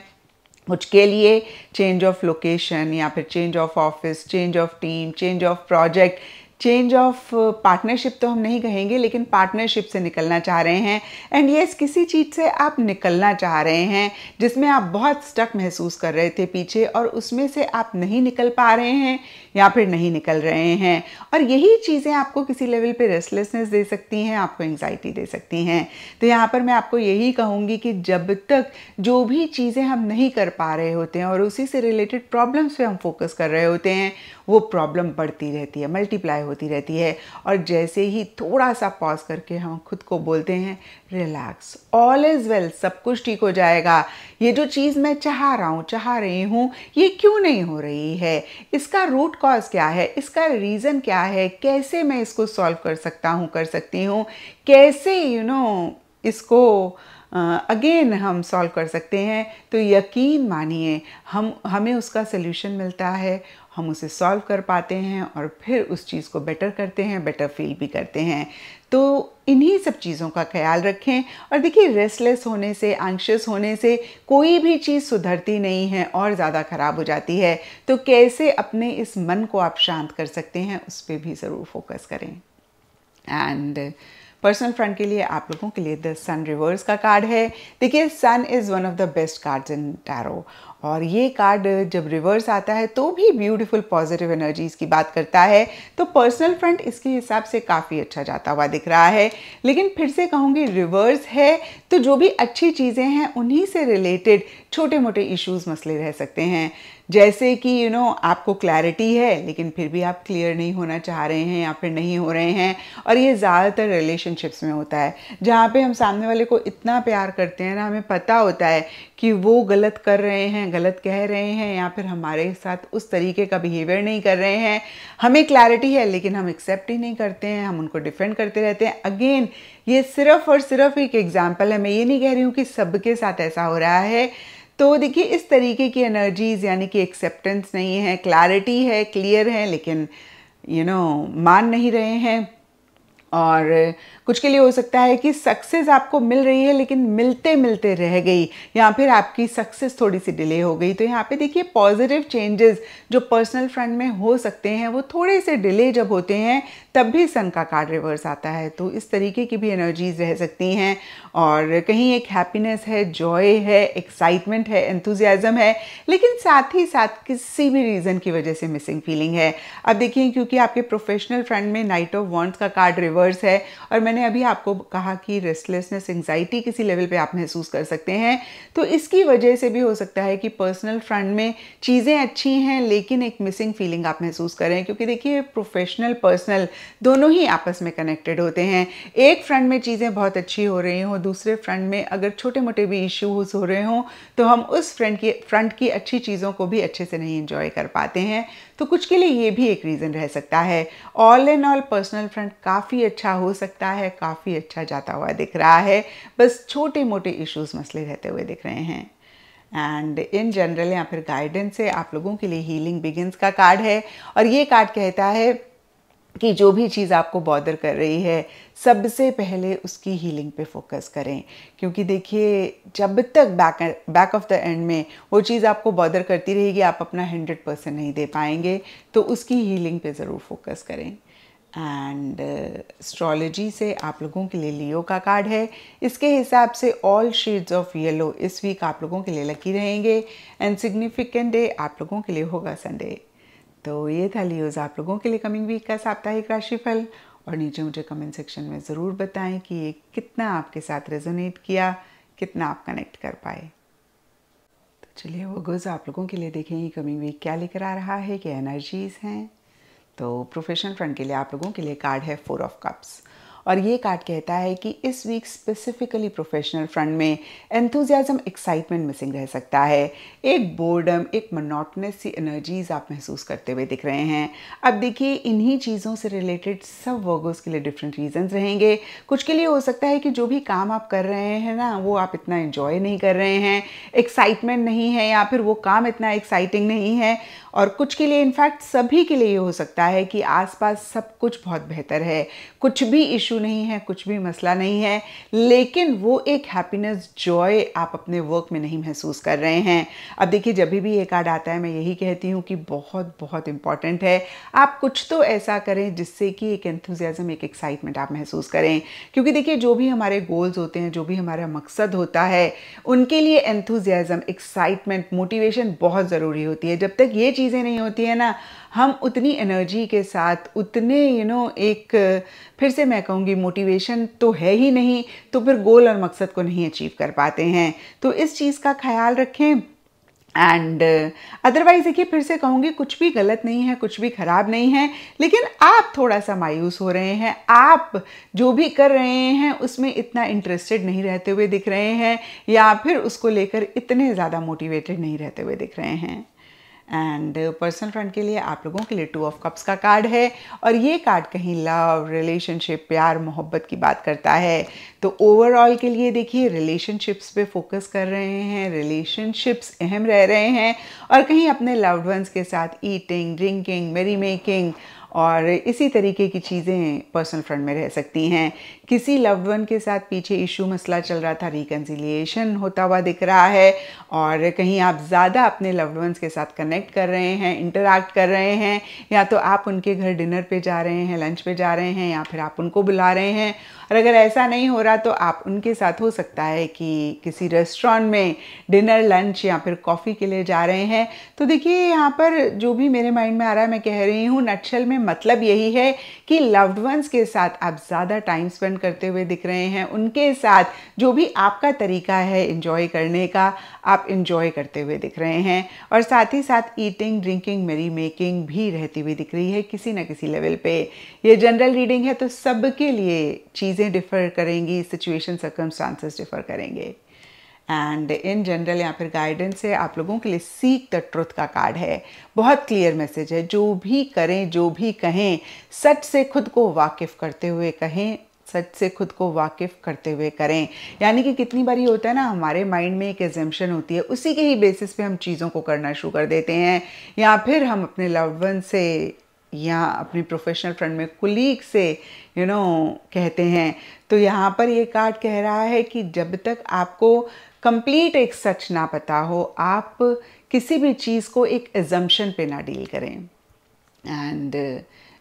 कुछ के लिए चेंज ऑफ लोकेशन या फिर change of office change of team change of project change of partnership तो हम नहीं कहेंगे लेकिन पार्टनरशिप से निकलना चाह रहे हैं एंड येस yes, किसी चीज़ से आप निकलना चाह रहे हैं जिसमें आप बहुत स्टक महसूस कर रहे थे पीछे और उसमें से आप नहीं निकल पा रहे हैं या फिर नहीं निकल रहे हैं और यही चीज़ें आपको किसी लेवल पे रेस्टलेसनेस दे सकती हैं आपको एंग्जाइटी दे सकती हैं तो यहाँ पर मैं आपको यही कहूँगी कि जब तक जो भी चीज़ें हम नहीं कर पा रहे होते हैं और उसी से रिलेटेड प्रॉब्लम्स पे हम फोकस कर रहे होते हैं वो प्रॉब्लम बढ़ती रहती है मल्टीप्लाई होती रहती है और जैसे ही थोड़ा सा पॉज करके हम खुद को बोलते हैं रिलैक्स ऑल इज़ वेल सब कुछ ठीक हो जाएगा ये जो चीज़ मैं चाह रहा हूँ चाह रही हूँ ये क्यों नहीं हो रही है इसका रूट कॉज क्या है इसका रीज़न क्या है कैसे मैं इसको सॉल्व कर सकता हूँ कर सकती हूँ कैसे यू you नो know, इसको अगेन uh, हम सॉल्व कर सकते हैं तो यकीन मानिए हम हमें उसका सोल्यूशन मिलता है हम उसे सॉल्व कर पाते हैं और फिर उस चीज़ को बेटर करते हैं बेटर फील भी करते हैं तो इन्हीं सब चीज़ों का ख्याल रखें और देखिए रेस्टलेस होने से एंशियस होने से कोई भी चीज़ सुधरती नहीं है और ज़्यादा ख़राब हो जाती है तो कैसे अपने इस मन को आप शांत कर सकते हैं उस पर भी ज़रूर फोकस करें एंड पर्सनल फ्रंट के लिए आप लोगों के लिए द सन रिवर्स का कार्ड है देखिए sun is one of the best cards in tarot और ये कार्ड जब रिवर्स आता है तो भी ब्यूटीफुल पॉजिटिव एनर्जीज़ की बात करता है तो पर्सनल फ्रंट इसके हिसाब से काफ़ी अच्छा जाता हुआ दिख रहा है लेकिन फिर से कहूँगी रिवर्स है तो जो भी अच्छी चीज़ें हैं उन्हीं से रिलेटेड छोटे मोटे इश्यूज़ मसले रह सकते हैं जैसे कि यू you नो know, आपको क्लैरिटी है लेकिन फिर भी आप क्लियर नहीं होना चाह रहे हैं या फिर नहीं हो रहे हैं और ये ज़्यादातर रिलेशनशिप्स में होता है जहाँ पे हम सामने वाले को इतना प्यार करते हैं ना हमें पता होता है कि वो गलत कर रहे हैं गलत कह रहे हैं या फिर हमारे साथ उस तरीके का बिहेवियर नहीं कर रहे हैं हमें क्लैरिटी है लेकिन हम एक्सेप्ट ही नहीं करते हैं हम उनको डिफेंड करते रहते हैं अगेन ये सिर्फ और सिर्फ एक एग्जाम्पल है मैं ये नहीं कह रही हूँ कि सबके साथ ऐसा हो रहा है तो देखिए इस तरीके की एनर्जीज यानी कि एक्सेप्टेंस नहीं है क्लैरिटी है क्लियर है लेकिन यू you नो know, मान नहीं रहे हैं और कुछ के लिए हो सकता है कि सक्सेस आपको मिल रही है लेकिन मिलते मिलते रह गई या फिर आपकी सक्सेस थोड़ी सी डिले हो गई तो यहाँ पे देखिए पॉजिटिव चेंजेस जो पर्सनल फ्रंट में हो सकते हैं वो थोड़े से डिले जब होते हैं तब भी सन का कार्ड रिवर्स आता है तो इस तरीके की भी एनर्जीज रह सकती हैं और कहीं एक हैप्पीनेस है जॉय है एक्साइटमेंट है एंथुजियाज़म है लेकिन साथ ही साथ किसी भी रीज़न की वजह से मिसिंग फीलिंग है अब देखिए क्योंकि आपके प्रोफेशनल फ्रंट में नाइट ऑफ वॉन्ट्स का कार्ड रिवर्स है और मैं मैंने अभी आपको कहा कि रेस्टलेसनेस एंगजाइटी किसी लेवल पे आप महसूस कर सकते हैं तो इसकी वजह से भी हो सकता है कि पर्सनल फ्रंट में चीज़ें अच्छी हैं लेकिन एक मिसिंग फीलिंग आप महसूस करें क्योंकि देखिए प्रोफेशनल पर्सनल दोनों ही आपस में कनेक्टेड होते हैं एक फ्रंट में चीज़ें बहुत अच्छी हो रही हों दूसरे फ्रंट में अगर छोटे मोटे भी इश्यूज हो रहे हों तो हम उस फ्रंट की फ्रंट की अच्छी चीज़ों को भी अच्छे से नहीं इन्जॉय कर पाते हैं तो कुछ के लिए ये भी एक रीज़न रह सकता है all and all personal front काफ़ी अच्छा हो सकता है काफ़ी अच्छा जाता हुआ दिख रहा है बस छोटे मोटे इश्यूज़ मसले रहते हुए दिख रहे हैं एंड इन जनरल या फिर गाइडेंस से आप लोगों के लिए हीलिंग बिगिनस का कार्ड है और ये कार्ड कहता है कि जो भी चीज़ आपको बॉदर कर रही है सबसे पहले उसकी हीलिंग पे फोकस करें क्योंकि देखिए जब तक back back of the end में वो चीज़ आपको बॉदर करती रहेगी आप अपना हंड्रेड परसेंट नहीं दे पाएंगे तो उसकी हीलिंग पे ज़रूर फोकस करें एंड एस्ट्रोलॉजी uh, से आप लोगों के लिए लियो का कार्ड है इसके हिसाब से ऑल शेड्स ऑफ येलो इस वीक आप लोगों के लिए लकी रहेंगे एंड सिग्निफिकेंट डे आप लोगों के लिए होगा संडे तो ये था लियोज आप लोगों के लिए कमिंग वीक का साप्ताहिक राशिफल और नीचे मुझे कमेंट सेक्शन में ज़रूर बताएं कि ये कितना आपके साथ रेजोनेट किया कितना आप कनेक्ट कर पाए तो चलिए वो गुज आप लोगों के लिए देखेंगे कमिंग वीक क्या लेकर आ रहा है क्या एनर्जीज हैं तो प्रोफेशनल फ्रंट के लिए आप लोगों के लिए कार्ड है फोर ऑफ कप्स और ये कार्ड कहता है कि इस वीक स्पेसिफिकली प्रोफेशनल फ्रंट में एंथुजियाज़म एक्साइटमेंट मिसिंग रह सकता है एक बोर्डम एक मनोटनेस सी एनर्जीज आप महसूस करते हुए दिख रहे हैं अब देखिए इन्हीं चीज़ों से रिलेटेड सब वर्गोस के लिए डिफरेंट रीजन रहेंगे कुछ के लिए हो सकता है कि जो भी काम आप कर रहे हैं ना वो आप इतना इन्जॉय नहीं कर रहे हैं एक्साइटमेंट नहीं है या फिर वो काम इतना एक्साइटिंग नहीं है और कुछ के लिए इनफैक्ट सभी के लिए ये हो सकता है कि आसपास सब कुछ बहुत बेहतर है कुछ भी इशू नहीं है कुछ भी मसला नहीं है लेकिन वो एक हैप्पीनेस जॉय आप अपने वर्क में नहीं महसूस कर रहे हैं अब देखिए जब भी ये कार्ड आता है मैं यही कहती हूँ कि बहुत बहुत इंपॉर्टेंट है आप कुछ तो ऐसा करें जिससे कि एक एंथुजियाज़म एक एक्साइटमेंट आप महसूस करें क्योंकि देखिए जो भी हमारे गोल्स होते हैं जो भी हमारा मकसद होता है उनके लिए एंथुजियाज़म एक्साइटमेंट मोटिवेशन बहुत ज़रूरी होती है जब तक ये चीज़ चीज़ें नहीं होती है ना हम उतनी एनर्जी के साथ उतने यू you नो know, एक फिर से मैं कहूँगी मोटिवेशन तो है ही नहीं तो फिर गोल और मकसद को नहीं अचीव कर पाते हैं तो इस चीज़ का ख्याल रखें एंड अदरवाइज देखिए फिर से कहूँगी कुछ भी गलत नहीं है कुछ भी ख़राब नहीं है लेकिन आप थोड़ा सा मायूस हो रहे हैं आप जो भी कर रहे हैं उसमें इतना इंटरेस्टेड नहीं रहते हुए दिख रहे हैं या फिर उसको लेकर इतने ज़्यादा मोटिवेटेड नहीं रहते हुए दिख रहे हैं एंड पर्सनल फ्रेंड के लिए आप लोगों के लिए टू ऑफ कप्स का कार्ड है और ये कार्ड कहीं लव रिलेशनशिप प्यार मोहब्बत की बात करता है तो ओवरऑल के लिए देखिए रिलेशनशिप्स पे फोकस कर रहे हैं रिलेशनशिप्स अहम रह रहे हैं और कहीं अपने लव्ड वंस के साथ ईटिंग ड्रिंकिंग मेरी मेकिंग और इसी तरीके की चीज़ें पर्सनल फ्रेंड में रह सकती हैं किसी लव वन के साथ पीछे इशू मसला चल रहा था रिकन्सिलिएशन होता हुआ दिख रहा है और कहीं आप ज़्यादा अपने लव वंस के साथ कनेक्ट कर रहे हैं इंटरेक्ट कर रहे हैं या तो आप उनके घर डिनर पे जा रहे हैं लंच पे जा रहे हैं या फिर आप उनको बुला रहे हैं और अगर ऐसा नहीं हो रहा तो आप उनके साथ हो सकता है कि किसी रेस्टोरेंट में डिनर लंच या फिर कॉफ़ी के लिए जा रहे हैं तो देखिए यहाँ पर जो भी मेरे माइंड में आ रहा है मैं कह रही हूँ नक्शल में मतलब यही है कि लव्ड वंस के साथ आप ज़्यादा टाइम स्पेंड सेवन करते हुए दिख रहे हैं उनके साथ जो भी आपका तरीका है इन्जॉय करने का आप इन्जॉय करते हुए दिख रहे हैं और साथ ही साथ ईटिंग ड्रिंकिंग मेरी मेकिंग भी रहती हुई दिख रही है किसी न किसी लेवल पे ये जनरल रीडिंग है तो सबके लिए चीज़ें डिफ़र करेंगी सिचुएशन सर्कमस्टांसेस डिफ़र करेंगे एंड इन जनरल या फिर गाइडेंस है आप लोगों के लिए सीख द ट्रुथ का कार्ड है बहुत क्लियर मैसेज है जो भी करें जो भी कहें सच से खुद को वाकिफ़ करते हुए कहें सच से खुद को वाकिफ करते हुए करें यानी कि कितनी बारी होता है ना हमारे माइंड में एक एजम्पन होती है उसी के ही बेसिस पे हम चीज़ों को करना शुरू कर देते हैं या फिर हम अपने लवन से या अपने प्रोफेशनल फ्रेंड में कुलीग से यू you नो know, कहते हैं तो यहाँ पर ये कार्ड कह रहा है कि जब तक आपको कंप्लीट एक सच ना पता हो आप किसी भी चीज़ को एक एजम्पन पे ना डील करें एंड uh,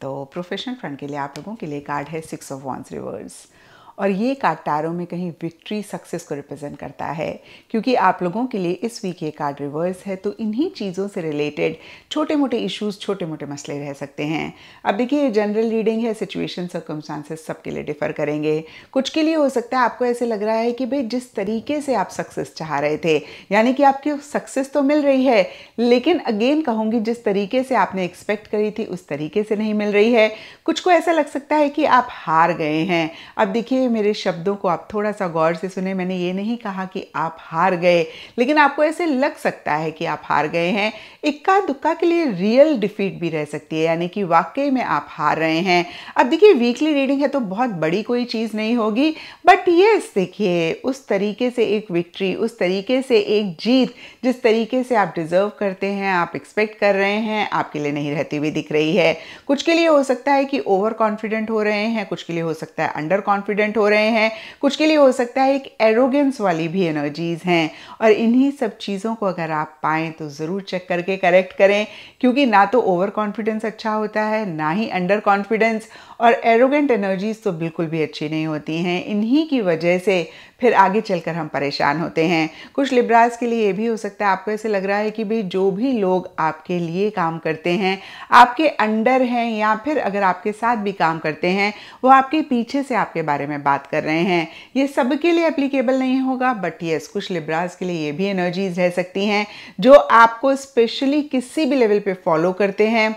तो प्रोफेशनल फ्रंट के लिए आप लोगों के लिए कार्ड है सिक्स ऑफ वॉन्स रिवर्स और ये कार्ड टैरो में कहीं विक्ट्री सक्सेस को रिप्रेजेंट करता है क्योंकि आप लोगों के लिए इस वीक ये कार्ड रिवर्स है तो इन्हीं चीज़ों से रिलेटेड छोटे मोटे इश्यूज छोटे मोटे मसले रह सकते हैं अब देखिए जनरल रीडिंग है सिचुएशन सर्कमस्टांसेस सबके लिए डिफर करेंगे कुछ के लिए हो सकता है आपको ऐसे लग रहा है कि भाई जिस तरीके से आप सक्सेस चाह रहे थे यानी कि आपकी सक्सेस तो मिल रही है लेकिन अगेन कहूँगी जिस तरीके से आपने एक्सपेक्ट करी थी उस तरीके से नहीं मिल रही है कुछ को ऐसा लग सकता है कि आप हार गए हैं अब देखिए मेरे शब्दों को आप थोड़ा सा गौर से सुने मैंने ये नहीं कहा कि आप हार गए लेकिन आपको ऐसे लग सकता है कि आप हार गए हैं इक्का दुक्का के लिए रियल डिफीट भी रह सकती है यानी कि वाकई में आप हार रहे हैं अब देखिए वीकली रीडिंग है तो बहुत बड़ी कोई चीज़ नहीं होगी बट येस देखिए उस तरीके से एक विक्ट्री उस तरीके से एक जीत जिस तरीके से आप डिज़र्व करते हैं आप एक्सपेक्ट कर रहे हैं आपके लिए नहीं रहती हुई दिख रही है कुछ के लिए हो सकता है कि ओवर कॉन्फिडेंट हो रहे हैं कुछ के लिए हो सकता है अंडर कॉन्फिडेंट हो रहे हैं कुछ के लिए हो सकता है एक एरोगेंस वाली भी एनर्जीज़ हैं और इन्हीं सब चीज़ों को अगर आप पाएँ तो ज़रूर चेक करके करेक्ट करें क्योंकि ना तो ओवर कॉन्फिडेंस अच्छा होता है ना ही अंडर कॉन्फिडेंस और एरोगेंट एनर्जीज़ तो बिल्कुल भी अच्छी नहीं होती हैं इन्हीं की वजह से फिर आगे चलकर हम परेशान होते हैं कुछ लिब्रास के लिए ये भी हो सकता है आपको ऐसे लग रहा है कि भाई जो भी लोग आपके लिए काम करते हैं आपके अंडर हैं या फिर अगर आपके साथ भी काम करते हैं वो आपके पीछे से आपके बारे में बात कर रहे हैं ये सबके लिए अप्लीकेबल नहीं होगा बट येस कुछ लिब्रास के लिए ये भी एनर्जीज रह सकती हैं जो आपको स्पेशली किसी भी लेवल पे फॉलो करते हैं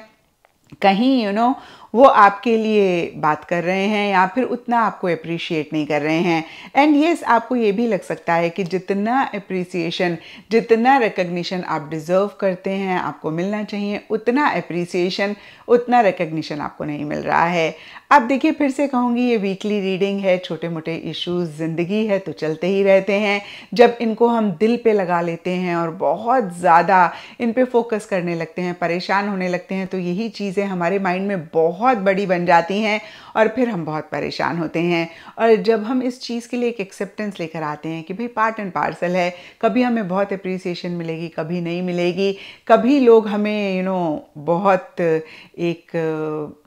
कहीं यू you नो know, वो आपके लिए बात कर रहे हैं या फिर उतना आपको अप्रिशिएट नहीं कर रहे हैं एंड येस yes, आपको ये भी लग सकता है कि जितना अप्रिसिएशन जितना रिकग्निशन आप डिज़र्व करते हैं आपको मिलना चाहिए उतना अप्रिसिएशन उतना रिकग्निशन आपको नहीं मिल रहा है अब देखिए फिर से कहूँगी ये वीकली रीडिंग है छोटे मोटे इश्यूज ज़िंदगी है तो चलते ही रहते हैं जब इनको हम दिल पे लगा लेते हैं और बहुत ज़्यादा इन पे फोकस करने लगते हैं परेशान होने लगते हैं तो यही चीज़ें हमारे माइंड में बहुत बहुत बड़ी बन जाती हैं और फिर हम बहुत परेशान होते हैं और जब हम इस चीज़ के लिए एक एक्सेप्टेंस लेकर आते हैं कि भाई पार्ट एंड पार्सल है कभी हमें बहुत अप्रिसिएशन मिलेगी कभी नहीं मिलेगी कभी लोग हमें यू you नो know, बहुत एक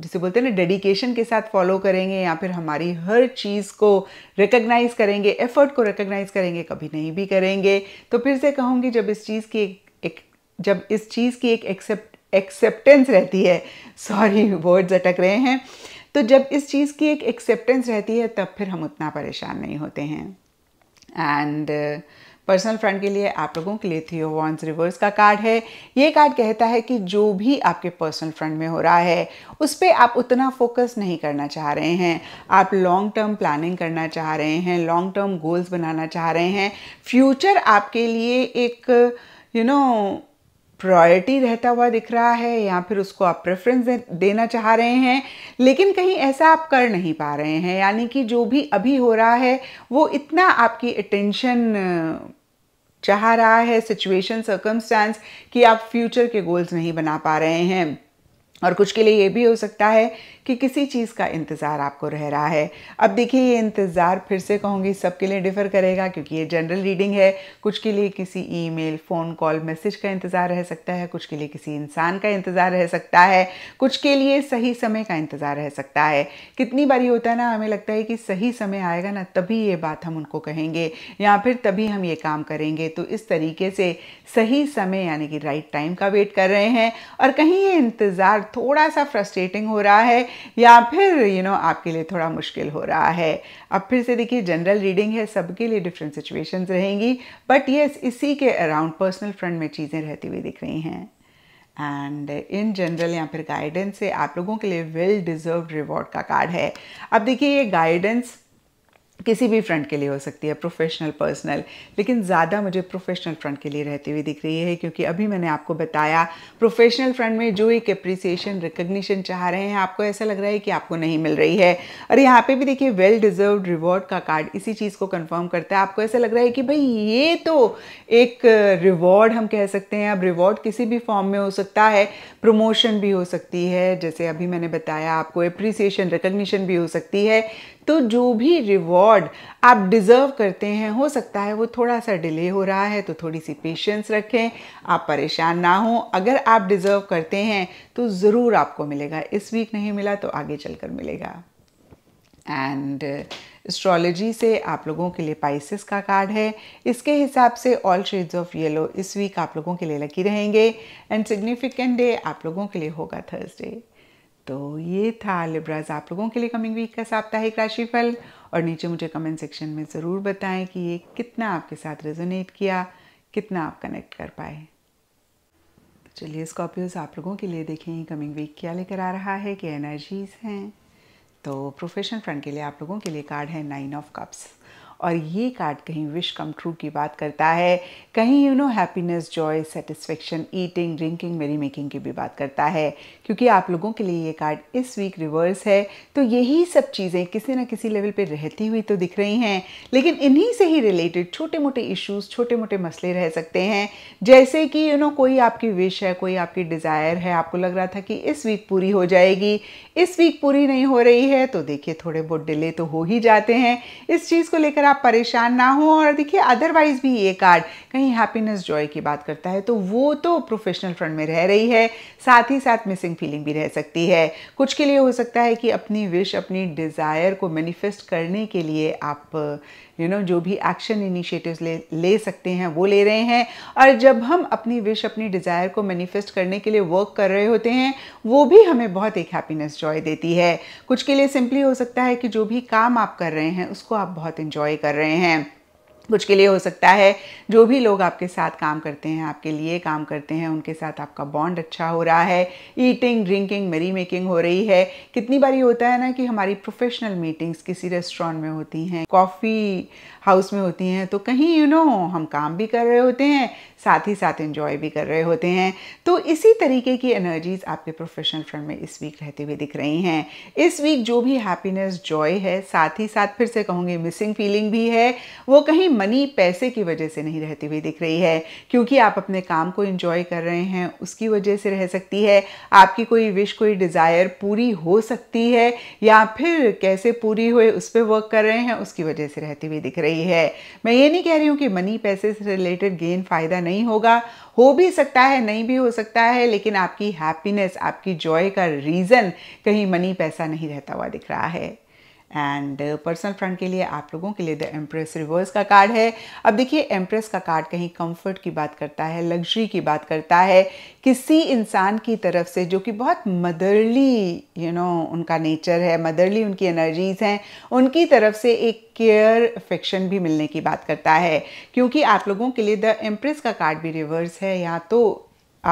जैसे बोलते हैं ना डेडिकेशन के साथ फॉलो करेंगे या फिर हमारी हर चीज़ को रिकग्नाइज़ करेंगे एफर्ट को रिकग्नाइज़ करेंगे कभी नहीं भी करेंगे तो फिर से कहूँगी जब इस चीज़ की एक, एक जब इस चीज़ की एक एक्सेप्ट एक्सेप्टेंस रहती है सॉरी वर्ड्स अटक रहे हैं तो जब इस चीज़ की एक एक्सेप्टेंस रहती है तब फिर हम उतना परेशान नहीं होते हैं एंड पर्सनल फ्रेंड के लिए आप लोगों के लिए थियो वॉन्स रिवर्स का कार्ड है ये कार्ड कहता है कि जो भी आपके पर्सनल फ्रेंड में हो रहा है उस पर आप उतना फोकस नहीं करना चाह रहे हैं आप लॉन्ग टर्म प्लानिंग करना चाह रहे हैं लॉन्ग टर्म गोल्स बनाना चाह रहे हैं फ्यूचर आपके लिए एक you you know know, priority रहता हुआ दिख रहा है या फिर उसको आप प्रेफरेंस दे, देना चाह रहे हैं लेकिन कहीं ऐसा आप कर नहीं पा रहे हैं यानी कि जो भी अभी हो रहा है वो इतना आपकी अटेंशन चाह रहा है सिचुएशन सर्कमस्टांस कि आप फ्यूचर के गोल्स नहीं बना पा रहे हैं और कुछ के लिए ये भी हो सकता है कि किसी चीज़ का इंतज़ार आपको रह रहा है अब देखिए ये इंतज़ार फिर से कहूँगी सबके लिए डिफ़र करेगा क्योंकि ये जनरल रीडिंग है कुछ के लिए किसी ईमेल, फ़ोन कॉल मैसेज का इंतज़ार रह सकता है कुछ के लिए किसी इंसान का इंतज़ार रह सकता है कुछ के लिए सही समय का इंतज़ार रह सकता है कितनी बारी होता है ना हमें लगता है कि सही समय आएगा ना तभी ये बात हम उनको कहेंगे या फिर तभी हम ये काम करेंगे तो इस तरीके से सही समय यानी कि राइट टाइम का वेट कर रहे हैं और कहीं ये इंतज़ार थोड़ा सा फ्रस्ट्रेटिंग हो रहा है या फिर यू you नो know, आपके लिए थोड़ा मुश्किल हो रहा है अब फिर से देखिए जनरल रीडिंग है सबके लिए डिफरेंट सिचुएशंस रहेंगी बट yes, इसी के अराउंड पर्सनल फ्रंट में चीज़ें रहती हुई दिख रही हैं एंड इन जनरल या फिर गाइडेंस से आप लोगों के लिए वेल डिजर्व रिवॉर्ड का कार्ड है अब देखिए ये गाइडेंस किसी भी फ्रंट के लिए हो सकती है प्रोफेशनल पर्सनल लेकिन ज़्यादा मुझे प्रोफेशनल फ्रंट के लिए रहती हुई दिख रही है क्योंकि अभी मैंने आपको बताया प्रोफेशनल फ्रंट में जो एक अप्रिसिएशन रिकग्निशन चाह रहे हैं आपको ऐसा लग रहा है कि आपको नहीं मिल रही है और यहाँ पे भी देखिए वेल डिजर्व रिवॉर्ड का कार्ड इसी चीज़ को कन्फर्म करता है आपको ऐसा लग रहा है कि भाई ये तो एक रिवॉर्ड हम कह सकते हैं अब रिवॉर्ड किसी भी फॉर्म में हो सकता है प्रमोशन भी हो सकती है जैसे अभी मैंने बताया आपको अप्रिसिएशन रिकग्निशन भी हो सकती है तो जो भी रिवॉर्ड रिवॉर्ड आप डिज़र्व करते हैं हो सकता है वो थोड़ा सा डिले हो रहा है तो थोड़ी सी पेशेंस रखें आप परेशान ना हो अगर आप डिज़र्व करते हैं तो ज़रूर आपको मिलेगा इस वीक नहीं मिला तो आगे चलकर मिलेगा एंड एस्ट्रोलॉजी uh, से आप लोगों के लिए पाइसिस का कार्ड है इसके हिसाब से ऑल शेड्स ऑफ येलो इस वीक आप लोगों के लिए लकी रहेंगे एंड सिग्निफिकेंट डे आप लोगों के लिए होगा थर्सडे तो ये था लिब्राज आप लोगों के लिए कमिंग वीक का साप्ताहिक राशिफल और नीचे मुझे कमेंट सेक्शन में ज़रूर बताएं कि ये कितना आपके साथ रेजोनेट किया कितना आप कनेक्ट कर पाए तो चलिए स्कॉर्पियोज आप लोगों के लिए देखें कमिंग वीक क्या लेकर आ रहा है क्या एनर्जीज हैं तो प्रोफेशनल फ्रंट के लिए आप लोगों के लिए कार्ड है नाइन ऑफ कप्स और ये कार्ड कहीं विश कम ट्रू की बात करता है कहीं you know happiness joy satisfaction eating drinking मेरी मेकिंग की भी बात करता है क्योंकि आप लोगों के लिए ये कार्ड इस वीक रिवर्स है तो यही सब चीज़ें किसी ना किसी लेवल पर रहती हुई तो दिख रही हैं लेकिन इन्हीं से ही रिलेटेड छोटे मोटे इश्यूज़ छोटे मोटे मसले रह सकते हैं जैसे कि यू नो कोई आपकी विश है कोई आपकी डिज़ायर है आपको लग रहा था कि इस वीक पूरी हो जाएगी इस वीक पूरी नहीं हो रही है तो देखिए थोड़े बहुत डिले तो हो ही जाते हैं इस चीज़ को लेकर आप आप परेशान ना हो और देखिए अदरवाइज भी ये कार्ड कहीं हैप्पीनेस जॉय की बात करता है तो वो तो प्रोफेशनल फ्रंट में रह रही है साथ ही साथ मिसिंग फीलिंग भी रह सकती है कुछ के लिए हो सकता है कि अपनी विश अपनी डिज़ायर को मैनिफेस्ट करने के लिए आप यू नो जो भी एक्शन इनिशिएटिव्स ले ले सकते हैं वो ले रहे हैं और जब हम अपनी विश अपनी डिज़ायर को मैनिफेस्ट करने के लिए वर्क कर रहे होते हैं वो भी हमें बहुत एक हैप्पीनेस जॉय देती है कुछ के लिए सिंपली हो सकता है कि जो भी काम आप कर रहे हैं उसको आप बहुत इंजॉय कर रहे हैं कुछ के लिए हो सकता है जो भी लोग आपके साथ काम करते हैं आपके लिए काम करते हैं उनके साथ आपका बॉन्ड अच्छा हो रहा है ईटिंग ड्रिंकिंग मेरी मेकिंग हो रही है कितनी बार ये होता है ना कि हमारी प्रोफेशनल मीटिंग्स किसी रेस्टोरेंट में होती हैं कॉफ़ी हाउस में होती हैं तो कहीं यू you नो know, हम काम भी कर रहे होते हैं साथ ही साथ इन्जॉय भी कर रहे होते हैं तो इसी तरीके की एनर्जीज़ आपके प्रोफेशनल फ्रेंड में इस वीक रहते हुए दिख रही हैं इस वीक जो भी हैप्पीनेस जॉय है साथ ही साथ फिर से कहूँगी मिसिंग फीलिंग भी है वो कहीं मनी पैसे की वजह से नहीं रहती हुई दिख रही है क्योंकि आप अपने काम को इन्जॉय कर रहे हैं उसकी वजह से रह सकती है आपकी कोई विश कोई डिज़ायर पूरी हो सकती है या फिर कैसे पूरी हुए उस पर वर्क कर रहे हैं उसकी वजह से रहती हुई दिख रही है मैं ये नहीं कह रही हूँ कि मनी पैसे से रिलेटेड गेन फ़ायदा नहीं नहीं होगा हो भी सकता है नहीं भी हो सकता है लेकिन आपकी हैप्पीनेस आपकी जॉय का रीज़न कहीं मनी पैसा नहीं रहता हुआ दिख रहा है एंड पर्सनल फ्रंट के लिए आप लोगों के लिए द एम्प्रेस रिवर्स का कार्ड है अब देखिए एम्प्रेस का कार्ड कहीं कंफर्ट की बात करता है लग्जरी की बात करता है किसी इंसान की तरफ से जो कि बहुत मदरली यू नो उनका नेचर है मदरली उनकी एनर्जीज हैं उनकी तरफ से एक केयर अफेक्शन भी मिलने की बात करता है क्योंकि आप लोगों के लिए द एम्प्रेस का कार्ड भी रिवर्स है या तो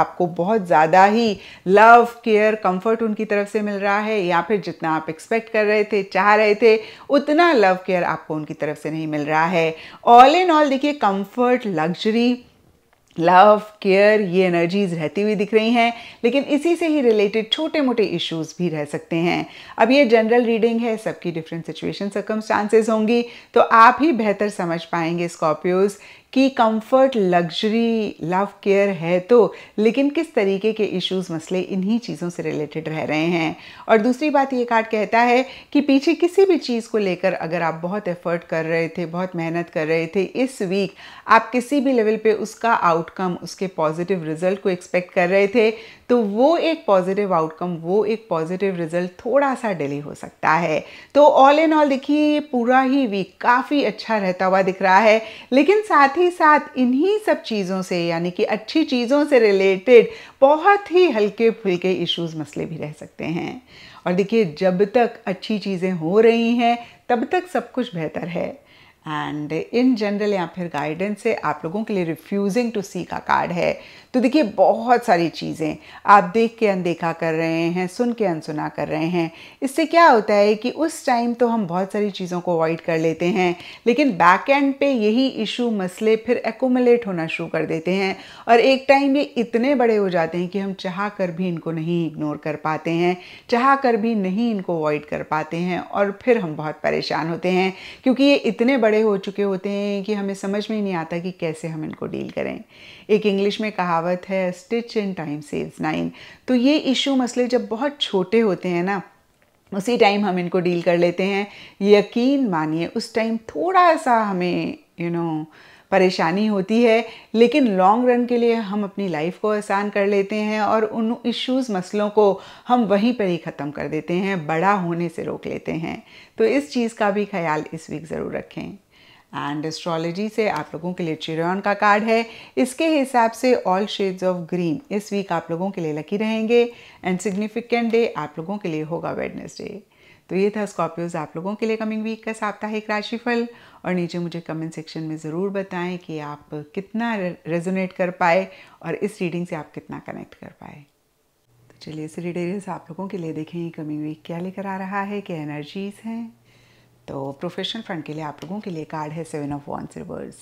आपको बहुत ज़्यादा ही लव केयर कंफर्ट उनकी तरफ से मिल रहा है या फिर जितना आप एक्सपेक्ट कर रहे थे चाह रहे थे उतना लव केयर आपको उनकी तरफ से नहीं मिल रहा है ऑल इन ऑल देखिए कंफर्ट लग्जरी लव केयर ये एनर्जीज रहती हुई दिख रही हैं लेकिन इसी से ही रिलेटेड छोटे मोटे इश्यूज भी रह सकते हैं अब ये जनरल रीडिंग है सबकी डिफरेंट सिचुएशन चांसेस होंगी तो आप ही बेहतर समझ पाएंगे स्कॉर्पियोज कि कंफर्ट लग्जरी लव केयर है तो लेकिन किस तरीके के इश्यूज मसले इन्हीं चीज़ों से रिलेटेड रह रहे हैं और दूसरी बात ये कार्ड कहता है कि पीछे किसी भी चीज़ को लेकर अगर आप बहुत एफर्ट कर रहे थे बहुत मेहनत कर रहे थे इस वीक आप किसी भी लेवल पे उसका आउटकम उसके पॉजिटिव रिजल्ट को एक्सपेक्ट कर रहे थे तो वो एक पॉजिटिव आउटकम वो एक पॉजिटिव रिजल्ट थोड़ा सा डिले हो सकता है तो ऑल इन ऑल देखिए ये पूरा ही वीक काफ़ी अच्छा रहता हुआ दिख रहा है लेकिन साथ ही साथ इन्हीं सब चीज़ों से यानी कि अच्छी चीज़ों से रिलेटेड बहुत ही हल्के फुल्के इश्यूज मसले भी रह सकते हैं और देखिए जब तक अच्छी चीज़ें हो रही हैं तब तक सब कुछ बेहतर है एंड इन जनरल या फिर गाइडेंस से आप लोगों के लिए रिफ्यूजिंग टू सी का कार्ड है तो देखिए बहुत सारी चीज़ें आप देख के अनदेखा कर रहे हैं सुन के अनसुना कर रहे हैं इससे क्या होता है कि उस टाइम तो हम बहुत सारी चीज़ों को अवॉइड कर लेते हैं लेकिन बैक एंड पे यही इशू मसले फिर एकोमलेट होना शुरू कर देते हैं और एक टाइम ये इतने बड़े हो जाते हैं कि हम चाह कर भी इनको नहीं इग्नोर कर पाते हैं चाह कर भी नहीं इनको अवॉइड कर पाते हैं और फिर हम बहुत परेशान होते हैं क्योंकि ये इतने बड़े हो चुके होते हैं कि हमें समझ में नहीं आता कि कैसे हम इनको डील करें एक इंग्लिश में कहा कहावत है stitch in time saves nine तो ये इशू मसले जब बहुत छोटे होते हैं ना उसी टाइम हम इनको डील कर लेते हैं यकीन मानिए उस टाइम थोड़ा सा हमें यू you नो know, परेशानी होती है लेकिन लॉन्ग रन के लिए हम अपनी लाइफ को आसान कर लेते हैं और उन इश्यूज मसलों को हम वहीं पर ही ख़त्म कर देते हैं बड़ा होने से रोक लेते हैं तो इस चीज़ का भी ख्याल इस वीक ज़रूर रखें एंड एस्ट्रोलॉजी से आप लोगों के लिए चिरॉन का कार्ड है इसके हिसाब से ऑल शेड्स ऑफ ग्रीन इस वीक आप लोगों के लिए लकी रहेंगे एंड सिग्निफिकेंट डे आप लोगों के लिए होगा वेडनेसडे तो ये था स्कॉर्पियोज आप लोगों के लिए कमिंग वीक का साप्ताहिक राशिफल और नीचे मुझे कमेंट सेक्शन में ज़रूर बताएं कि आप कितना रेजोनेट कर पाए और इस रीडिंग से आप कितना कनेक्ट कर पाए तो चलिए इस रीडिंग आप लोगों के लिए देखें कमिंग वीक क्या लेकर आ रहा है क्या एनर्जीज़ हैं तो प्रोफेशनल फ्रंट के लिए आप लोगों के लिए कार्ड है सेवन ऑफ वॉन्स रिवर्स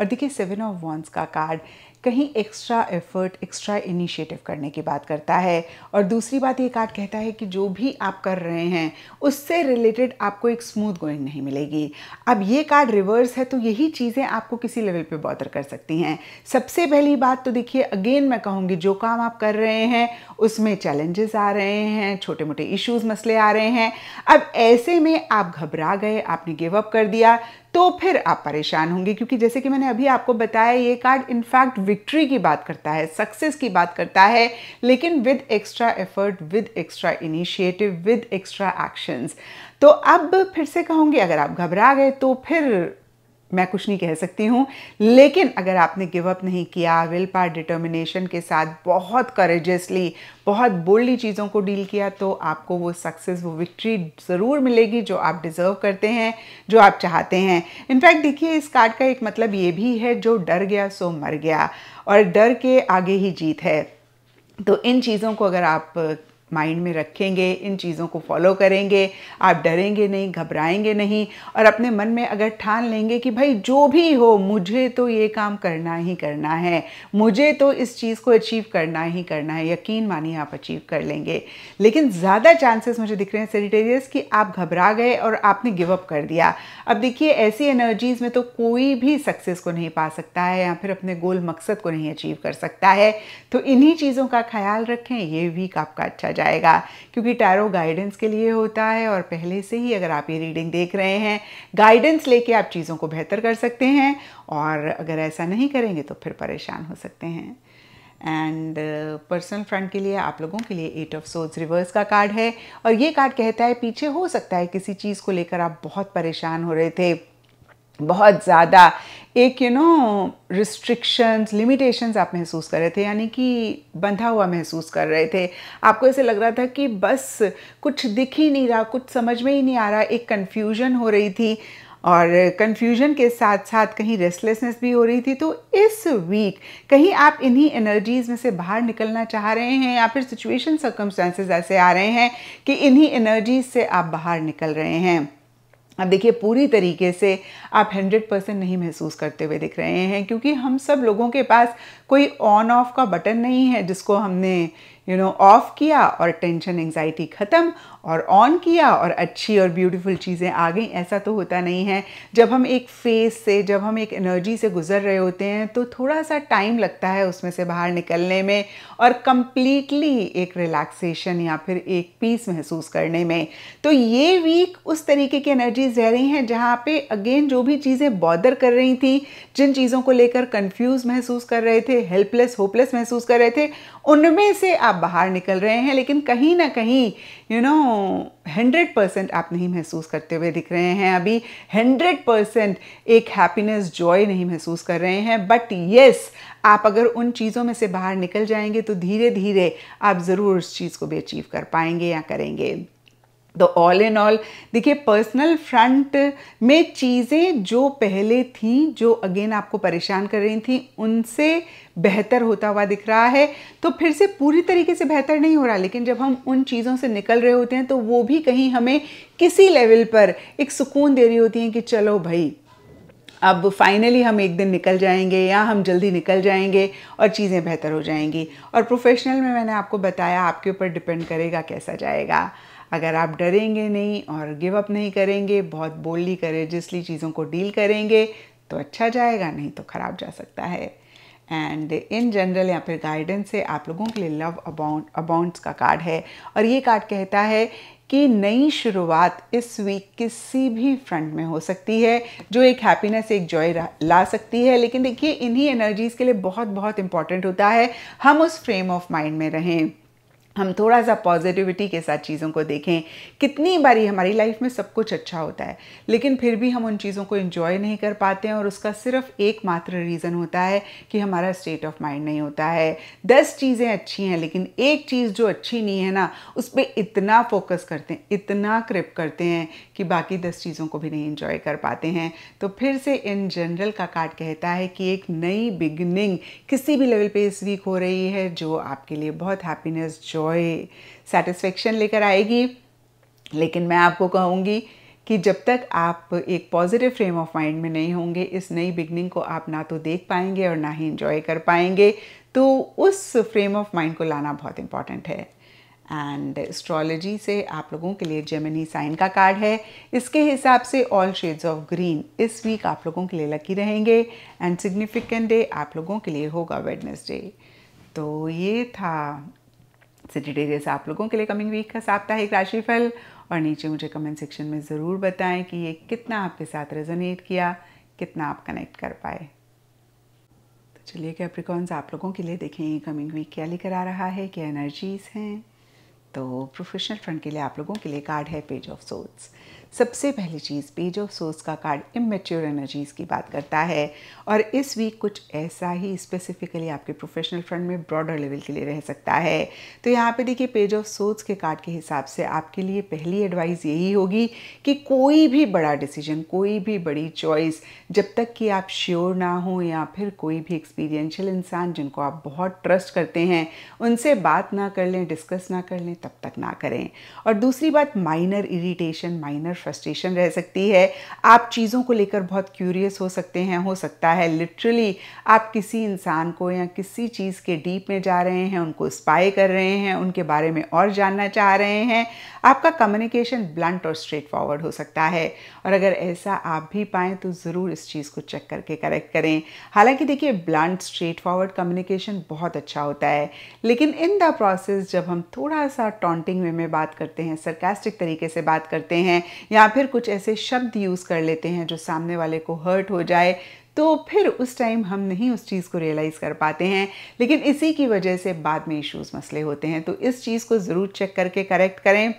और देखिए सेवन ऑफ वॉन्स का कार्ड कहीं एक्स्ट्रा एफर्ट एक्स्ट्रा इनिशिएटिव करने की बात करता है और दूसरी बात ये कार्ड कहता है कि जो भी आप कर रहे हैं उससे रिलेटेड आपको एक स्मूथ गोइंग नहीं मिलेगी अब ये कार्ड रिवर्स है तो यही चीज़ें आपको किसी लेवल पे बॉदर कर सकती हैं सबसे पहली बात तो देखिए अगेन मैं कहूँगी जो काम आप कर रहे हैं उसमें चैलेंजेस आ रहे हैं छोटे मोटे इश्यूज मसले आ रहे हैं अब ऐसे में आप घबरा गए आपने गिव अप कर दिया तो फिर आप परेशान होंगे क्योंकि जैसे कि मैंने अभी आपको बताया ये कार्ड इनफैक्ट विक्ट्री की बात करता है सक्सेस की बात करता है लेकिन with extra effort with extra initiative with extra actions तो अब फिर से कहूँगी अगर आप घबरा गए तो फिर मैं कुछ नहीं कह सकती हूँ लेकिन अगर आपने गिव अप नहीं किया विल पार डिटर्मिनेशन के साथ बहुत करेजसली बहुत बोल्डली चीज़ों को डील किया तो आपको वो सक्सेस वो विक्ट्री ज़रूर मिलेगी जो आप डिज़र्व करते हैं जो आप चाहते हैं इनफैक्ट देखिए इस कार्ड का एक मतलब ये भी है जो डर गया सो मर गया और डर के आगे ही जीत है तो इन चीज़ों को अगर आप माइंड में रखेंगे इन चीज़ों को फॉलो करेंगे आप डरेंगे नहीं घबराएंगे नहीं और अपने मन में अगर ठान लेंगे कि भाई जो भी हो मुझे तो ये काम करना ही करना है मुझे तो इस चीज़ को अचीव करना ही करना है यकीन मानिए आप अचीव कर लेंगे लेकिन ज़्यादा चांसेस मुझे दिख रहे हैं सेनिटेरियस कि आप घबरा गए और आपने गिव अप कर दिया अब देखिए ऐसी एनर्जीज़ में तो कोई भी सक्सेस को नहीं पा सकता है या फिर अपने गोल मकसद को नहीं अचीव कर सकता है तो इन्हीं चीज़ों का ख्याल रखें ये वीक आपका अच्छा जाएगा क्योंकि टैरो गाइडेंस के लिए होता है और पहले से ही अगर आप ये रीडिंग देख रहे हैं गाइडेंस लेके आप चीज़ों को बेहतर कर सकते हैं और अगर ऐसा नहीं करेंगे तो फिर परेशान हो सकते हैं एंड पर्सनल फ्रंट के लिए आप लोगों के लिए एट ऑफ सोल्स रिवर्स का कार्ड है और ये कार्ड कहता है पीछे हो सकता है किसी चीज़ को लेकर आप बहुत परेशान हो रहे थे बहुत ज़्यादा एक यू नो रिस्ट्रिक्शंस लिमिटेशंस आप महसूस कर रहे थे यानी कि बंधा हुआ महसूस कर रहे थे आपको ऐसे लग रहा था कि बस कुछ दिख ही नहीं रहा कुछ समझ में ही नहीं आ रहा एक कन्फ्यूजन हो रही थी और कन्फ्यूजन के साथ साथ कहीं रेस्टलेसनेस भी हो रही थी तो इस वीक कहीं आप इन्हीं एनर्जीज में से बाहर निकलना चाह रहे हैं या फिर सिचुएशन सर्कमस्टांसेस ऐसे आ रहे हैं कि इन्हीं एनर्जीज से आप बाहर निकल रहे हैं अब देखिए पूरी तरीके से आप 100 परसेंट नहीं महसूस करते हुए दिख रहे हैं क्योंकि हम सब लोगों के पास कोई ऑन ऑफ का बटन नहीं है जिसको हमने यू नो ऑफ किया और टेंशन एंजाइटी ख़त्म और ऑन किया और अच्छी और ब्यूटीफुल चीज़ें आ गई ऐसा तो होता नहीं है जब हम एक फेस से जब हम एक एनर्जी से गुजर रहे होते हैं तो थोड़ा सा टाइम लगता है उसमें से बाहर निकलने में और कम्प्लीटली एक रिलैक्सेशन या फिर एक पीस महसूस करने में तो ये वीक उस तरीके की एनर्जीज रह रही हैं जहाँ पे अगेन जो भी चीज़ें बॉदर कर रही थी जिन चीज़ों को लेकर कंफ्यूज महसूस कर रहे थे हेल्पलेस होपलेस महसूस कर रहे थे उनमें से आप बाहर निकल रहे हैं लेकिन कहीं ना कहीं यू नो हंड्रेड परसेंट आप नहीं महसूस करते हुए दिख रहे हैं अभी हंड्रेड परसेंट एक हैप्पीनेस जॉय नहीं महसूस कर रहे हैं बट येस yes, आप अगर उन चीज़ों में से बाहर निकल जाएंगे तो धीरे धीरे आप ज़रूर उस चीज़ को भी अचीव कर पाएंगे या करेंगे तो ऑल इन ऑल देखिए पर्सनल फ्रंट में चीज़ें जो पहले थी जो अगेन आपको परेशान कर रही थी उनसे बेहतर होता हुआ दिख रहा है तो फिर से पूरी तरीके से बेहतर नहीं हो रहा लेकिन जब हम उन चीज़ों से निकल रहे होते हैं तो वो भी कहीं हमें किसी लेवल पर एक सुकून दे रही होती हैं कि चलो भाई अब फाइनली हम एक दिन निकल जाएंगे या हम जल्दी निकल जाएंगे और चीज़ें बेहतर हो जाएंगी और प्रोफेशनल में मैंने आपको बताया आपके ऊपर डिपेंड करेगा कैसा जाएगा अगर आप डरेंगे नहीं और गिव अप नहीं करेंगे बहुत बोल्डली करेजियसली चीज़ों को डील करेंगे तो अच्छा जाएगा नहीं तो ख़राब जा सकता है एंड इन जनरल या फिर गाइडेंस से आप लोगों के लिए लव अबाउंड अबाउंड्स का कार्ड है और ये कार्ड कहता है कि नई शुरुआत इस वीक किसी भी फ्रंट में हो सकती है जो एक हैप्पीनेस एक जॉय ला सकती है लेकिन देखिए इन्हीं एनर्जीज़ के लिए बहुत बहुत इंपॉर्टेंट होता है हम उस फ्रेम ऑफ माइंड में रहें हम थोड़ा सा पॉजिटिविटी के साथ चीज़ों को देखें कितनी बारी हमारी लाइफ में सब कुछ अच्छा होता है लेकिन फिर भी हम उन चीज़ों को इन्जॉय नहीं कर पाते हैं और उसका सिर्फ एकमात्र रीज़न होता है कि हमारा स्टेट ऑफ माइंड नहीं होता है दस चीज़ें अच्छी हैं लेकिन एक चीज़ जो अच्छी नहीं है ना उस पर इतना फोकस करते हैं इतना क्रिप करते हैं कि बाकी दस चीज़ों को भी नहीं इन्जॉय कर पाते हैं तो फिर से इन जनरल का कार्ड कहता है कि एक नई बिगनिंग किसी भी लेवल पर इस वीक हो रही है जो आपके लिए बहुत हैप्पीनेस जो जॉय सेटिस्फेक्शन लेकर आएगी लेकिन मैं आपको कहूँगी कि जब तक आप एक पॉजिटिव फ्रेम ऑफ माइंड में नहीं होंगे इस नई बिगनिंग को आप ना तो देख पाएंगे और ना ही इन्जॉय कर पाएंगे तो उस फ्रेम ऑफ माइंड को लाना बहुत इम्पॉर्टेंट है एंड एस्ट्रोलॉजी से आप लोगों के लिए जेमिनी साइन का कार्ड है इसके हिसाब से ऑल शेड्स ऑफ ग्रीन इस वीक आप लोगों के लिए लकी रहेंगे एंड सिग्निफिकेंट डे आप लोगों के लिए होगा वेडनेसडे तो ये था सेजिटेरियस आप लोगों के लिए कमिंग वीक का साप्ताहिक राशिफल और नीचे मुझे कमेंट सेक्शन में ज़रूर बताएं कि ये कितना आपके साथ रेजोनेट किया कितना आप कनेक्ट कर पाए तो चलिए कैप्रिकॉन्स आप लोगों के लिए देखें कमिंग वीक क्या लेकर आ रहा है क्या एनर्जीज हैं तो प्रोफेशनल फ्रंट के लिए आप लोगों के लिए कार्ड है पेज ऑफ सोट्स सबसे पहली चीज़ पेज ऑफ सोर्स का कार्ड इमेच्योर एनर्जीज़ की बात करता है और इस वीक कुछ ऐसा ही स्पेसिफिकली आपके प्रोफेशनल फ्रंट में ब्रॉडर लेवल के लिए रह सकता है तो यहाँ पे देखिए पेज ऑफ सोर्स के कार्ड के हिसाब से आपके लिए पहली एडवाइस यही होगी कि कोई भी बड़ा डिसीजन कोई भी बड़ी चॉइस जब तक कि आप श्योर ना हो या फिर कोई भी एक्सपीरियंशियल इंसान जिनको आप बहुत ट्रस्ट करते हैं उनसे बात ना कर लें डिस्कस ना कर लें तब तक ना करें और दूसरी बात माइनर इरीटेशन माइनर फ्रस्ट्रेशन रह सकती है आप चीज़ों को लेकर बहुत क्यूरियस हो सकते हैं हो सकता है लिटरली आप किसी इंसान को या किसी चीज़ के डीप में जा रहे हैं उनको स्पाई कर रहे हैं उनके बारे में और जानना चाह रहे हैं आपका कम्युनिकेशन ब्लंट और स्ट्रेट फॉरवर्ड हो सकता है और अगर ऐसा आप भी पाएँ तो ज़रूर इस चीज़ को चेक करके करेक्ट करें हालांकि देखिए ब्लंट स्ट्रेट फॉरवर्ड कम्युनिकेशन बहुत अच्छा होता है लेकिन इन द प्रोसेस जब हम थोड़ा सा टॉन्टिंग वे में बात करते हैं सरकेस्टिक तरीके से बात करते हैं या फिर कुछ ऐसे शब्द यूज़ कर लेते हैं जो सामने वाले को हर्ट हो जाए तो फिर उस टाइम हम नहीं उस चीज़ को रियलाइज़ कर पाते हैं लेकिन इसी की वजह से बाद में इश्यूज़ मसले होते हैं तो इस चीज़ को ज़रूर चेक करके करेक्ट करें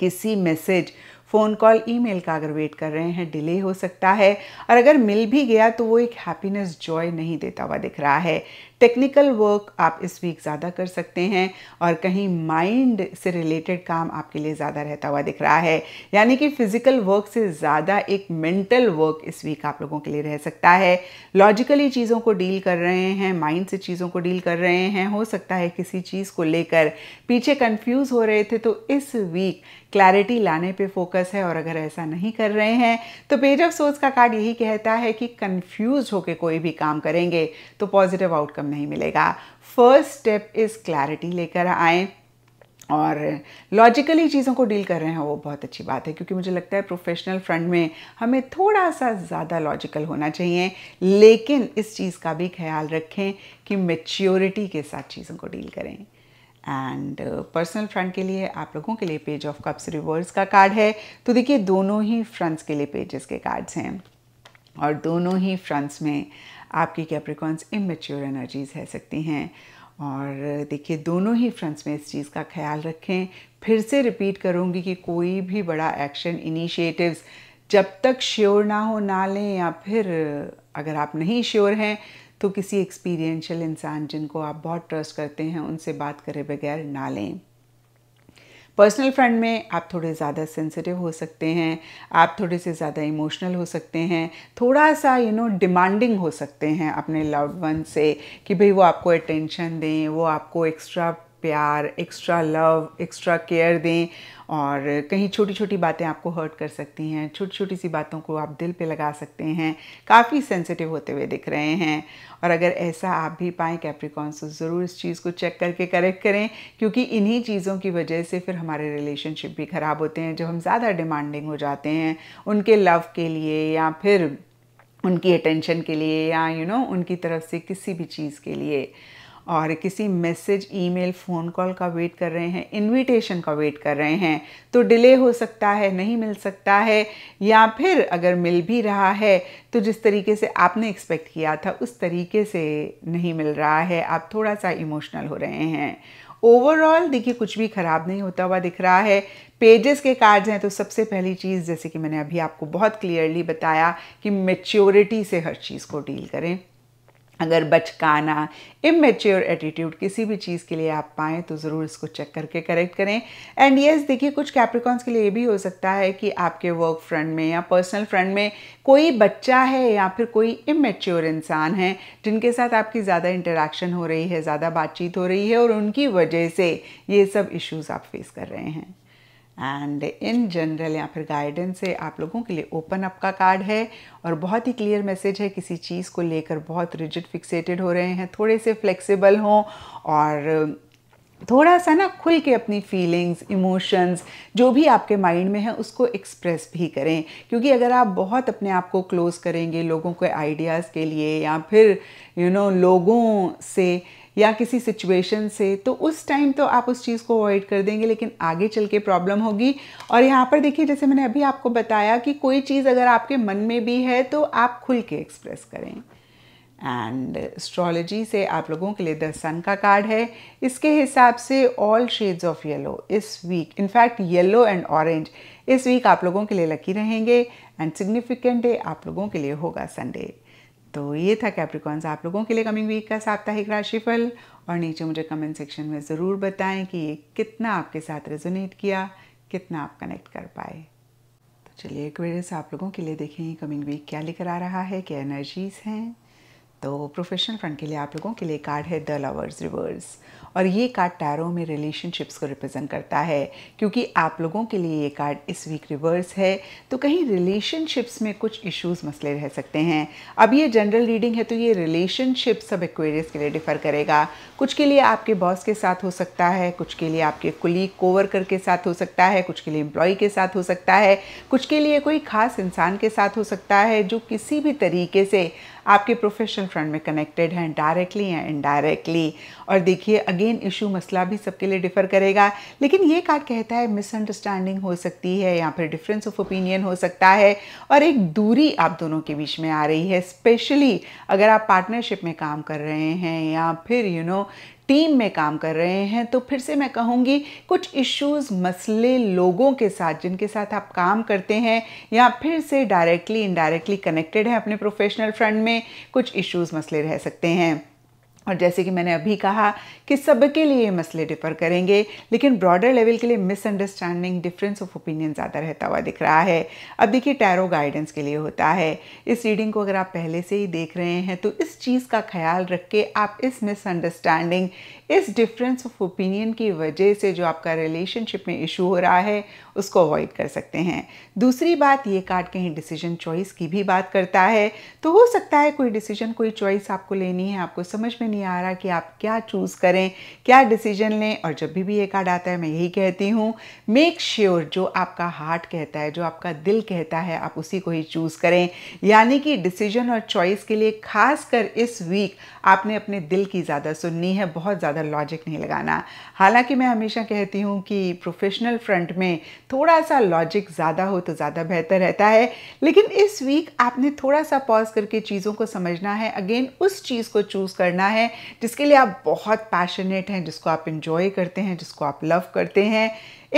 किसी मैसेज फ़ोन कॉल ईमेल का अगर वेट कर रहे हैं डिले हो सकता है और अगर मिल भी गया तो वो एक हैप्पीनेस जॉय नहीं देता हुआ दिख रहा है टेक्निकल वर्क आप इस वीक ज़्यादा कर सकते हैं और कहीं माइंड से रिलेटेड काम आपके लिए ज़्यादा रहता हुआ दिख रहा है यानी कि फिजिकल वर्क से ज़्यादा एक मेंटल वर्क इस वीक आप लोगों के लिए रह सकता है लॉजिकली चीज़ों को डील कर रहे हैं माइंड से चीज़ों को डील कर रहे हैं हो सकता है किसी चीज़ को लेकर पीछे कन्फ्यूज़ हो रहे थे तो इस वीक क्लैरिटी लाने पे फोकस है और अगर ऐसा नहीं कर रहे हैं तो पेज ऑफ सोर्स का कार्ड यही कहता है कि कंफ्यूज होकर कोई भी काम करेंगे तो पॉजिटिव आउटकम नहीं मिलेगा फर्स्ट स्टेप इज़ क्लैरिटी लेकर आए और लॉजिकली चीज़ों को डील कर रहे हैं वो बहुत अच्छी बात है क्योंकि मुझे लगता है प्रोफेशनल फ्रंट में हमें थोड़ा सा ज़्यादा लॉजिकल होना चाहिए लेकिन इस चीज़ का भी ख्याल रखें कि मेच्योरिटी के साथ चीज़ों को डील करें एंड पर्सनल फ्रंट के लिए आप लोगों के लिए पेज ऑफ कप्स रिवर्स का कार्ड है तो देखिए दोनों ही फ्रंट्स के लिए पेजेस के कार्ड्स हैं और दोनों ही फ्रंट्स में आपकी कैप्रिकॉन्स इमेच्योर एनर्जीज रह सकती हैं और देखिए दोनों ही फ्रंट्स में इस चीज़ का ख्याल रखें फिर से रिपीट करूँगी कि कोई भी बड़ा एक्शन इनिशिएटिव्स जब तक श्योर ना हो ना लें या फिर अगर आप नहीं श्योर हैं तो किसी एक्सपीरियंशियल इंसान जिनको आप बहुत ट्रस्ट करते हैं उनसे बात करे बगैर ना लें पर्सनल फ्रेंड में आप थोड़े ज़्यादा सेंसिटिव हो सकते हैं आप थोड़े से ज़्यादा इमोशनल हो सकते हैं थोड़ा सा यू नो डिमांडिंग हो सकते हैं अपने लव्ड वन से कि भाई वो आपको अटेंशन दें वो आपको एक्स्ट्रा प्यार एक्स्ट्रा लव एक्स्ट्रा केयर दें और कहीं छोटी छोटी बातें आपको हर्ट कर सकती हैं छोटी छोटी सी बातों को आप दिल पे लगा सकते हैं काफ़ी सेंसिटिव होते हुए दिख रहे हैं और अगर ऐसा आप भी पाएँ कैप्रिकॉन्स तो ज़रूर इस चीज़ को चेक करके करेक्ट करें क्योंकि इन्हीं चीज़ों की वजह से फिर हमारे रिलेशनशिप भी ख़राब होते हैं जब हम ज़्यादा डिमांडिंग हो जाते हैं उनके लव के लिए या फिर उनकी अटेंशन के लिए या यू you नो know, उनकी तरफ से किसी भी चीज़ के लिए और किसी मैसेज ईमेल फ़ोन कॉल का वेट कर रहे हैं इनविटेशन का वेट कर रहे हैं तो डिले हो सकता है नहीं मिल सकता है या फिर अगर मिल भी रहा है तो जिस तरीके से आपने एक्सपेक्ट किया था उस तरीके से नहीं मिल रहा है आप थोड़ा सा इमोशनल हो रहे हैं ओवरऑल देखिए कुछ भी ख़राब नहीं होता हुआ दिख रहा है पेजेस के कार्ड्स हैं तो सबसे पहली चीज़ जैसे कि मैंने अभी आपको बहुत क्लियरली बताया कि मेच्योरिटी से हर चीज़ को डील करें अगर बचकाना इमेच्योर एटीट्यूड किसी भी चीज़ के लिए आप पाएँ तो ज़रूर इसको चेक करके करेक्ट करें एंड येस देखिए कुछ कैप्रिकॉन्स के लिए ये भी हो सकता है कि आपके वर्क फ्रंट में या पर्सनल फ्रंट में कोई बच्चा है या फिर कोई इमेच्योर इंसान है जिनके साथ आपकी ज़्यादा इंटरेक्शन हो रही है ज़्यादा बातचीत हो रही है और उनकी वजह से ये सब इश्यूज़ आप फेस कर रहे हैं एंड इन जनरल या फिर गाइडेंस से आप लोगों के लिए ओपन अप का कार्ड है और बहुत ही क्लियर मैसेज है किसी चीज़ को लेकर बहुत रिजिड फिक्सेटेड हो रहे हैं थोड़े से फ्लेक्सिबल हों और थोड़ा सा ना खुल के अपनी फीलिंग्स इमोशंस जो भी आपके माइंड में है उसको एक्सप्रेस भी करें क्योंकि अगर आप बहुत अपने आप को क्लोज़ करेंगे लोगों के आइडियाज़ के लिए या फिर यू you नो know, लोगों से या किसी सिचुएशन से तो उस टाइम तो आप उस चीज़ को अवॉइड कर देंगे लेकिन आगे चल के प्रॉब्लम होगी और यहाँ पर देखिए जैसे मैंने अभी आपको बताया कि कोई चीज़ अगर आपके मन में भी है तो आप खुल के एक्सप्रेस करें एंड एस्ट्रोलॉजी से आप लोगों के लिए द सन का कार्ड है इसके हिसाब से ऑल शेड्स ऑफ येलो इस week in fact yellow and orange इस वीक आप लोगों के लिए लकी रहेंगे एंड सिग्निफिकेंट डे आप लोगों के लिए होगा संडे तो ये था कैप्रिकॉन्स आप लोगों के लिए कमिंग वीक का साप्ताहिक राशिफल और नीचे मुझे कमेंट सेक्शन में ज़रूर बताएं कि ये कितना आपके साथ रेजोनेट किया कितना आप कनेक्ट कर पाए तो चलिए से आप लोगों के लिए देखें कमिंग वीक क्या लेकर आ रहा है क्या एनर्जीज़ हैं तो प्रोफेशनल फ्रंट के लिए आप लोगों के लिए कार्ड है द लवर्स रिवर्स और ये कार्ड टैरो में रिलेशनशिप्स को रिप्रेजेंट करता है क्योंकि आप लोगों के लिए ये कार्ड इस वीक रिवर्स है तो कहीं रिलेशनशिप्स में कुछ इश्यूज मसले रह सकते हैं अब ये जनरल रीडिंग है तो ये रिलेशनशिप सब एक्वेरियस के लिए डिफर करेगा कुछ के लिए आपके बॉस के साथ हो सकता है कुछ के लिए आपके कुलीग कोवर्कर के साथ हो सकता है कुछ के लिए एम्प्लॉय के साथ हो सकता है कुछ के लिए कोई खास इंसान के साथ हो सकता है जो किसी भी तरीके से आपके प्रोफेशनल फ्रंट में कनेक्टेड हैं डायरेक्टली या इनडायरेक्टली और देखिए अगेन इशू मसला भी सबके लिए डिफ़र करेगा लेकिन ये कार्ड कहता है मिसअंडरस्टैंडिंग हो सकती है या फिर डिफरेंस ऑफ ओपिनियन हो सकता है और एक दूरी आप दोनों के बीच में आ रही है स्पेशली अगर आप पार्टनरशिप में काम कर रहे हैं या फिर you you know know, team में काम कर रहे हैं तो फिर से मैं कहूँगी कुछ इश्यूज मसले लोगों के साथ जिनके साथ आप काम करते हैं या फिर से डायरेक्टली इनडायरेक्टली कनेक्टेड है अपने प्रोफेशनल फ्रंट में कुछ इश्यूज मसले रह सकते हैं और जैसे कि मैंने अभी कहा कि सबके लिए मसले डिफर करेंगे लेकिन ब्रॉडर लेवल के लिए मिसअंडरस्टैंडिंग डिफरेंस ऑफ ओपिनियन ज़्यादा रहता हुआ दिख रहा है अब देखिए टैरो गाइडेंस के लिए होता है इस रीडिंग को अगर आप पहले से ही देख रहे हैं तो इस चीज़ का ख्याल रख के आप इस मिसअंडरस्टैंडिंग इस डिफरेंस ऑफ ओपिनियन की वजह से जो आपका रिलेशनशिप में इशू हो रहा है उसको अवॉइड कर सकते हैं दूसरी बात ये कार्ड कहीं डिसीजन चॉइस की भी बात करता है तो हो सकता है कोई डिसीजन कोई चॉइस आपको लेनी है आपको समझ में नहीं आ रहा कि आप क्या चूज़ करें क्या डिसीजन लें और जब भी भी ये कार्ड आता है मैं यही कहती हूँ मेक श्योर जो आपका हार्ट कहता है जो आपका दिल कहता है आप उसी को ही चूज़ करें यानी कि डिसीजन और चॉइस के लिए खास कर इस वीक आपने अपने दिल की ज़्यादा सुननी है बहुत ज़्यादा ज़्यादा लॉजिक नहीं लगाना हालांकि मैं हमेशा कहती हूँ कि प्रोफेशनल फ्रंट में थोड़ा सा लॉजिक ज़्यादा हो तो ज़्यादा बेहतर रहता है लेकिन इस वीक आपने थोड़ा सा पॉज करके चीज़ों को समझना है अगेन उस चीज़ को चूज़ करना है जिसके लिए आप बहुत पैशनेट हैं जिसको आप इन्जॉय करते हैं जिसको आप लव करते हैं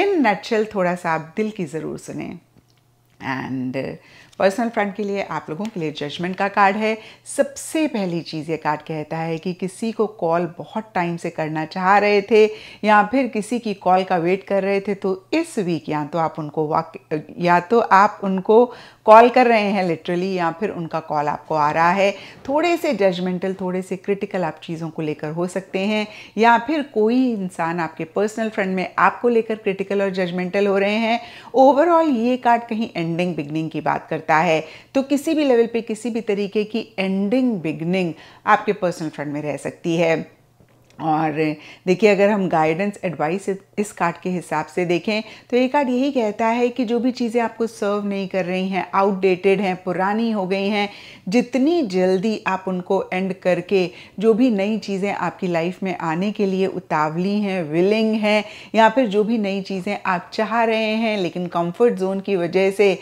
इन नेचुरल थोड़ा सा आप दिल की ज़रूर सुने एंड uh, पर्सनल फ्रेंड के लिए आप लोगों के लिए जजमेंट का कार्ड है सबसे पहली चीज़ ये कार्ड कहता है कि किसी को कॉल बहुत टाइम से करना चाह रहे थे या फिर किसी की कॉल का वेट कर रहे थे तो इस वीक या तो आप उनको वाक या तो आप उनको कॉल कर रहे हैं लिटरली या फिर उनका कॉल आपको आ रहा है थोड़े से जजमेंटल थोड़े से क्रिटिकल आप चीज़ों को लेकर हो सकते हैं या फिर कोई इंसान आपके पर्सनल फ्रेंड में आपको लेकर क्रिटिकल और जजमेंटल हो रहे हैं ओवरऑल ये कार्ड कहीं एंडिंग बिगनिंग की बात करते सकता है तो किसी भी लेवल पे किसी भी तरीके की एंडिंग बिगनिंग आपके पर्सनल फ्रंट में रह सकती है और देखिए अगर हम गाइडेंस एडवाइस इस कार्ड के हिसाब से देखें तो ये कार्ड यही कहता है कि जो भी चीज़ें आपको सर्व नहीं कर रही हैं आउटडेटेड हैं पुरानी हो गई हैं जितनी जल्दी आप उनको एंड करके जो भी नई चीज़ें आपकी लाइफ में आने के लिए उतावली हैं विलिंग हैं या फिर जो भी नई चीज़ें आप चाह रहे हैं लेकिन कम्फर्ट जोन की वजह से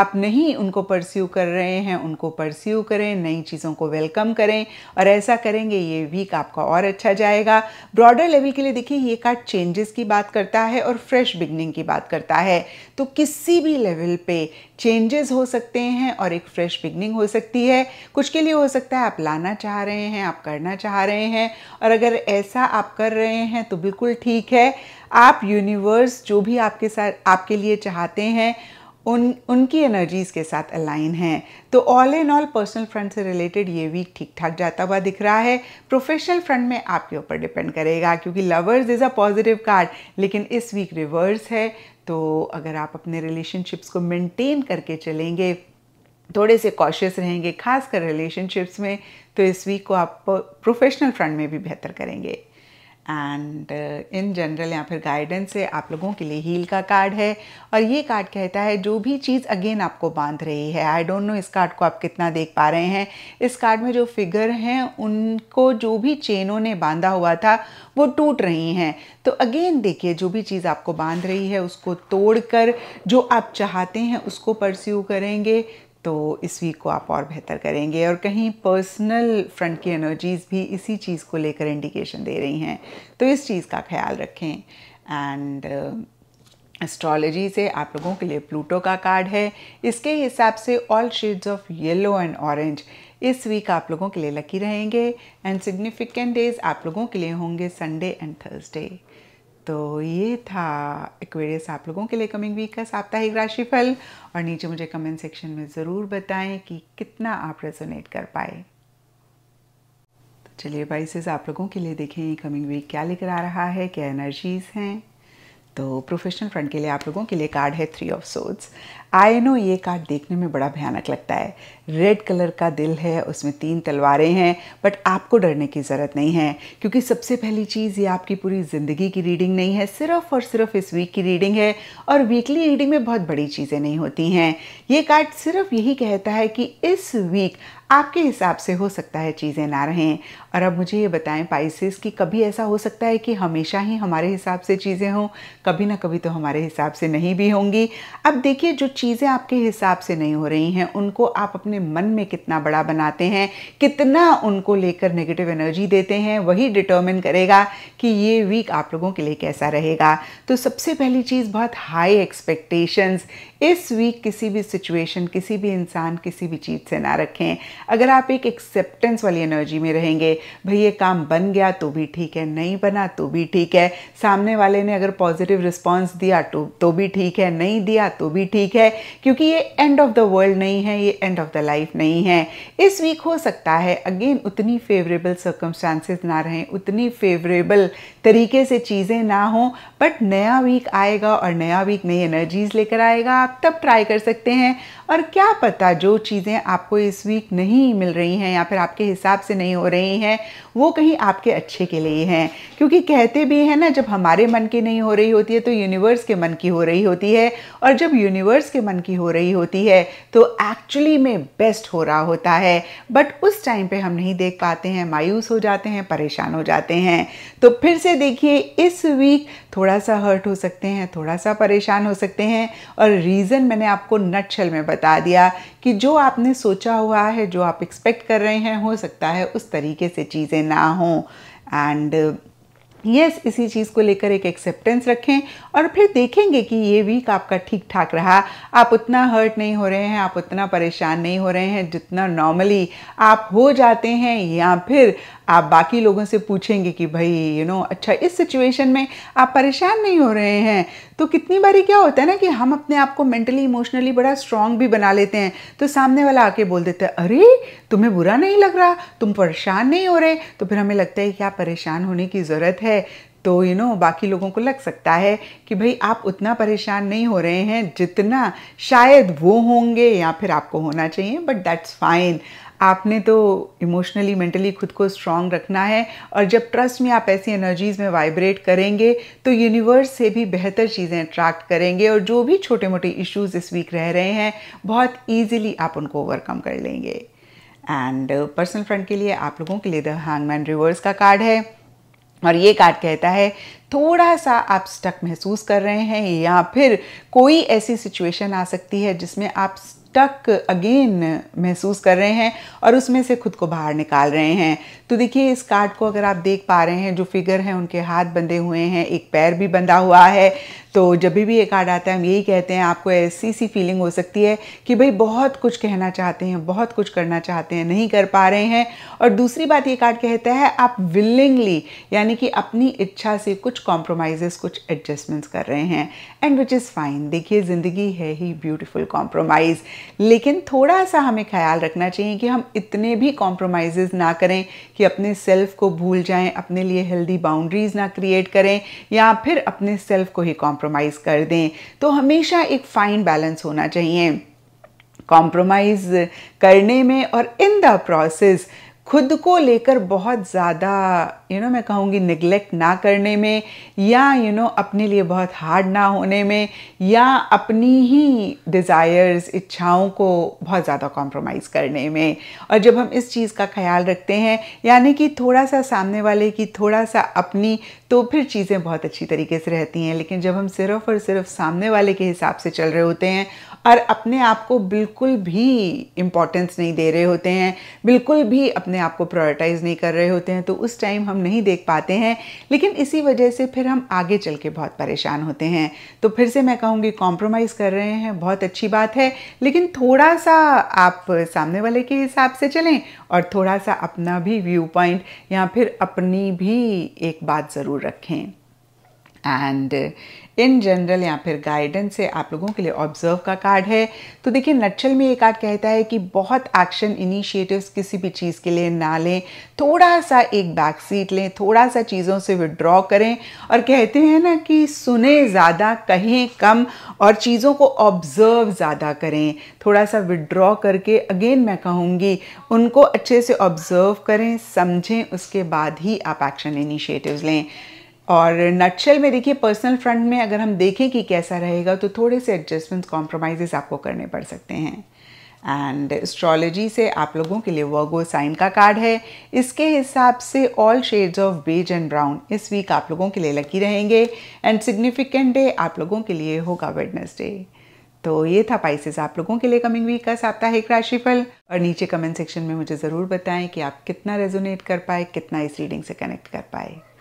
आप नहीं उनको परस्यू कर रहे हैं उनको परस्यू करें नई चीज़ों को वेलकम करें और ऐसा करेंगे ये वीक आपका और अच्छा जाएगा जाएगा ब्रॉडर लेवल के लिए देखिए ये कार्ड चेंजेस की बात करता है और फ्रेश बिगनिंग की बात करता है तो किसी भी लेवल पे चेंजेस हो सकते हैं और एक फ्रेश बिगनिंग हो सकती है कुछ के लिए हो सकता है आप लाना चाह रहे हैं आप करना चाह रहे हैं और अगर ऐसा आप कर रहे हैं तो बिल्कुल ठीक है आप यूनिवर्स जो भी आपके साथ आपके लिए चाहते हैं उन उनकी एनर्जीज़ के साथ अलाइन हैं तो all in all personal front से रिलेटेड ये वीक ठीक ठाक जाता हुआ दिख रहा है प्रोफेशनल फ्रंट में आपके ऊपर डिपेंड करेगा क्योंकि lovers is a positive card लेकिन इस वीक रिवर्स है तो अगर आप अपने रिलेशनशिप्स को मेंटेन करके चलेंगे थोड़े से कॉशियस रहेंगे खासकर रिलेशनशिप्स में तो इस वीक को आप प्रोफेशनल फ्रंट में भी बेहतर करेंगे एंड इन जनरल या फिर गाइडेंस से आप लोगों के लिए हील का कार्ड है और ये कार्ड कहता है जो भी चीज़ अगेन आपको बांध रही है आई डोंट नो इस कार्ड को आप कितना देख पा रहे हैं इस कार्ड में जो फिगर हैं उनको जो भी चेनों ने बांधा हुआ था वो टूट रही हैं तो अगेन देखिए जो भी चीज़ आपको बांध रही है उसको कर जो आप चाहते हैं उसको परस्यू करेंगे तो इस वीक को आप और बेहतर करेंगे और कहीं पर्सनल फ्रंट की एनर्जीज़ भी इसी चीज़ को लेकर इंडिकेशन दे रही हैं तो इस चीज़ का ख्याल रखें एंड एस्ट्रोलॉजी uh, से आप लोगों के लिए प्लूटो का कार्ड है इसके हिसाब से all shades of yellow and orange इस वीक आप लोगों के लिए लकी रहेंगे एंड सिग्निफिकेंट डेज आप लोगों के लिए होंगे संडे एंड थर्सडे तो ये था एक्वेरियस आप लोगों के लिए कमिंग वीक का साप्ताहिक राशिफल और नीचे मुझे कमेंट सेक्शन में ज़रूर बताएं कि कितना आप रेजोनेट कर पाए तो चलिए बाइसेस आप लोगों के लिए देखें कमिंग वीक क्या लेकर आ रहा है क्या एनर्जीज़ हैं तो प्रोफेशनल फ्रंट के लिए आप लोगों के लिए कार्ड है three of swords I know ये कार्ड देखने में बड़ा भयानक लगता है रेड कलर का दिल है उसमें तीन तलवारें हैं बट आपको डरने की ज़रूरत नहीं है क्योंकि सबसे पहली चीज़ ये आपकी पूरी ज़िंदगी की रीडिंग नहीं है सिर्फ और सिर्फ इस वीक की रीडिंग है और वीकली रीडिंग में बहुत बड़ी चीज़ें नहीं होती हैं ये कार्ड सिर्फ यही कहता है कि इस वीक आपके हिसाब से हो सकता है चीज़ें ना रहें और अब मुझे ये बताएं पाइसिस कि कभी ऐसा हो सकता है कि हमेशा ही हमारे हिसाब से चीज़ें हों कभी ना कभी तो हमारे हिसाब से नहीं भी होंगी अब देखिए जो चीज़ें आपके हिसाब से नहीं हो रही हैं उनको आप अपने मन में कितना बड़ा बनाते हैं कितना उनको लेकर नेगेटिव एनर्जी देते हैं वही डिटर्मिन करेगा कि ये वीक आप लोगों के लिए कैसा रहेगा तो सबसे पहली चीज़ बहुत हाई एक्सपेक्टेशंस इस वीक किसी भी सिचुएशन किसी भी इंसान किसी भी चीज़ से ना रखें अगर आप एक एक्सेप्टेंस वाली एनर्जी में रहेंगे भाई ये काम बन गया तो भी ठीक है नहीं बना तो भी ठीक है सामने वाले ने अगर पॉजिटिव रिस्पॉन्स दिया तो तो भी ठीक है नहीं दिया तो भी ठीक है क्योंकि ये एंड ऑफ द वर्ल्ड नहीं है ये एंड ऑफ द लाइफ नहीं है इस वीक हो सकता है अगेन उतनी फेवरेबल सर्कमस्टांसेस ना रहें उतनी फेवरेबल तरीके से चीज़ें ना हों बट नया वीक आएगा और नया वीक नई एनर्जीज लेकर आएगा आप आप तब ट्राई कर सकते हैं और क्या पता जो चीज़ें आपको इस वीक नहीं मिल रही हैं या फिर आपके हिसाब से नहीं हो रही हैं वो कहीं आपके अच्छे के लिए हैं क्योंकि कहते भी हैं ना जब हमारे मन की नहीं हो रही होती है तो यूनिवर्स के मन की हो रही होती है और जब यूनिवर्स के मन की हो रही होती है तो एक्चुअली में बेस्ट हो रहा होता है बट उस टाइम पे हम नहीं देख पाते हैं मायूस हो जाते हैं परेशान हो जाते हैं तो फिर से देखिए इस वीक थोड़ा सा हर्ट हो सकते हैं थोड़ा सा परेशान हो सकते हैं और रीज़न मैंने आपको नटशल में बता बता दिया कि जो आपने सोचा हुआ है जो आप एक्सपेक्ट कर रहे हैं हो सकता है उस तरीके से चीज़ें ना हों एंड यस yes, इसी चीज़ को लेकर एक एक्सेप्टेंस रखें और फिर देखेंगे कि ये वीक आपका ठीक ठाक रहा आप उतना हर्ट नहीं हो रहे हैं आप उतना परेशान नहीं हो रहे हैं जितना नॉर्मली आप हो जाते हैं या फिर आप बाकी लोगों से पूछेंगे कि भाई यू you नो know, अच्छा इस सिचुएशन में आप परेशान नहीं हो रहे हैं तो कितनी बारी क्या होता है ना कि हम अपने आप को मेंटली इमोशनली बड़ा स्ट्रांग भी बना लेते हैं तो सामने वाला आके बोल देता है अरे तुम्हें बुरा नहीं लग रहा तुम परेशान नहीं हो रहे तो फिर हमें लगता है क्या परेशान होने की ज़रूरत है तो यू नो बाकी लोगों को लग सकता है कि भाई आप उतना परेशान नहीं हो रहे हैं जितना शायद वो होंगे या फिर आपको होना चाहिए बट दैट्स फाइन आपने तो इमोशनली मेंटली खुद को स्ट्रांग रखना है और जब ट्रस्ट में आप ऐसी एनर्जीज में वाइब्रेट करेंगे तो यूनिवर्स से भी बेहतर चीज़ें अट्रैक्ट करेंगे और जो भी छोटे मोटे इश्यूज इस वीक रह रहे हैं बहुत ईजिली आप उनको ओवरकम कर लेंगे एंड पर्सनल फ्रेंड के लिए आप लोगों के लिए द हैंगमैन रिवर्स का कार्ड है और ये कार्ड कहता है थोड़ा सा आप स्टक महसूस कर रहे हैं या फिर कोई ऐसी सिचुएशन आ सकती है जिसमें आप स्टक अगेन महसूस कर रहे हैं और उसमें से खुद को बाहर निकाल रहे हैं तो देखिए इस कार्ड को अगर आप देख पा रहे हैं जो फिगर हैं उनके हाथ बंधे हुए हैं एक पैर भी बंधा हुआ है तो जब भी ये कार्ड आता है हम यही कहते हैं आपको ऐसी सी फीलिंग हो सकती है कि भाई बहुत कुछ कहना चाहते हैं बहुत कुछ करना चाहते हैं नहीं कर पा रहे हैं और दूसरी बात ये कार्ड कहता है आप विलिंगली यानी कि अपनी इच्छा से कुछ कॉम्प्रोमाइज़ेस कुछ एडजस्टमेंट्स कर रहे हैं एंड विच इज़ फाइन देखिए ज़िंदगी है ही ब्यूटिफुल कॉम्प्रोमाइज़ लेकिन थोड़ा सा हमें ख्याल रखना चाहिए कि हम इतने भी कॉम्प्रोमाइज़ ना करें कि अपने सेल्फ को भूल जाएं अपने लिए हेल्दी बाउंड्रीज़ ना क्रिएट करें या फिर अपने सेल्फ को ही कॉम्प्रोम कॉम्प्रोमाइज़ कर दें तो हमेशा एक फ़ाइन बैलेंस होना चाहिए कॉम्प्रोमाइज़ करने में और इन द प्रोसेस खुद को लेकर बहुत ज़्यादा यू नो मैं कहूँगी निगलेक्ट ना करने में या यू you नो know, अपने लिए बहुत हार्ड ना होने में या अपनी ही डिज़ायर्स इच्छाओं को बहुत ज़्यादा कॉम्प्रोमाइज़ करने में और जब हम इस चीज़ का ख्याल रखते हैं यानी कि थोड़ा सा सामने वाले की थोड़ा सा अपनी तो फिर चीज़ें बहुत अच्छी तरीके से रहती हैं लेकिन जब हम सिर्फ और सिर्फ सामने वाले के हिसाब से चल रहे होते हैं और अपने आप को बिल्कुल भी इम्पोर्टेंस नहीं दे रहे होते हैं बिल्कुल भी अपने आप को प्रायोरिटाइज़ नहीं कर रहे होते हैं तो उस टाइम हम नहीं देख पाते हैं लेकिन इसी वजह से फिर हम आगे चल के बहुत परेशान होते हैं तो फिर से मैं कहूँगी कॉम्प्रोमाइज़ कर रहे हैं बहुत अच्छी बात है लेकिन थोड़ा सा आप सामने वाले के हिसाब से चलें और थोड़ा सा अपना भी व्यू पॉइंट या फिर अपनी भी एक बात ज़रूर रखें एंड इन जनरल या फिर गाइडेंस से आप लोगों के लिए ऑब्जर्व का कार्ड है तो देखिए नक्षल में ये कार्ड कहता है कि बहुत एक्शन इनिशिएटिव्स किसी भी चीज़ के लिए ना लें थोड़ा सा एक बैक सीट लें थोड़ा सा चीज़ों से विड्रॉ करें और कहते हैं ना कि सुने ज़्यादा कहें कम और चीज़ों को ऑब्जर्व ज़्यादा करें थोड़ा सा विड्रॉ करके अगेन मैं कहूँगी उनको अच्छे से ऑब्जर्व करें समझें उसके बाद ही आप एक्शन इनिशिएटिव लें और नटशेल में देखिए पर्सनल फ्रंट में अगर हम देखें कि कैसा रहेगा तो थोड़े से एडजस्टमेंट्स कॉम्प्रोमाइजेस आपको करने पड़ सकते हैं एंड एस्ट्रोलॉजी से आप लोगों के लिए वर्गो साइन का कार्ड है इसके हिसाब से all shades of beige and brown इस वीक आप लोगों के लिए लकी रहेंगे एंड सिग्निफिकेंट डे आप लोगों के लिए होगा वेडनेसडे तो ये था पाइसेस आप लोगों के लिए कमिंग वीक का साप्ताहिक राशिफल और नीचे कमेंट सेक्शन में मुझे ज़रूर बताएं कि आप कितना रेजोनेट कर पाए कितना इस रीडिंग से कनेक्ट कर पाए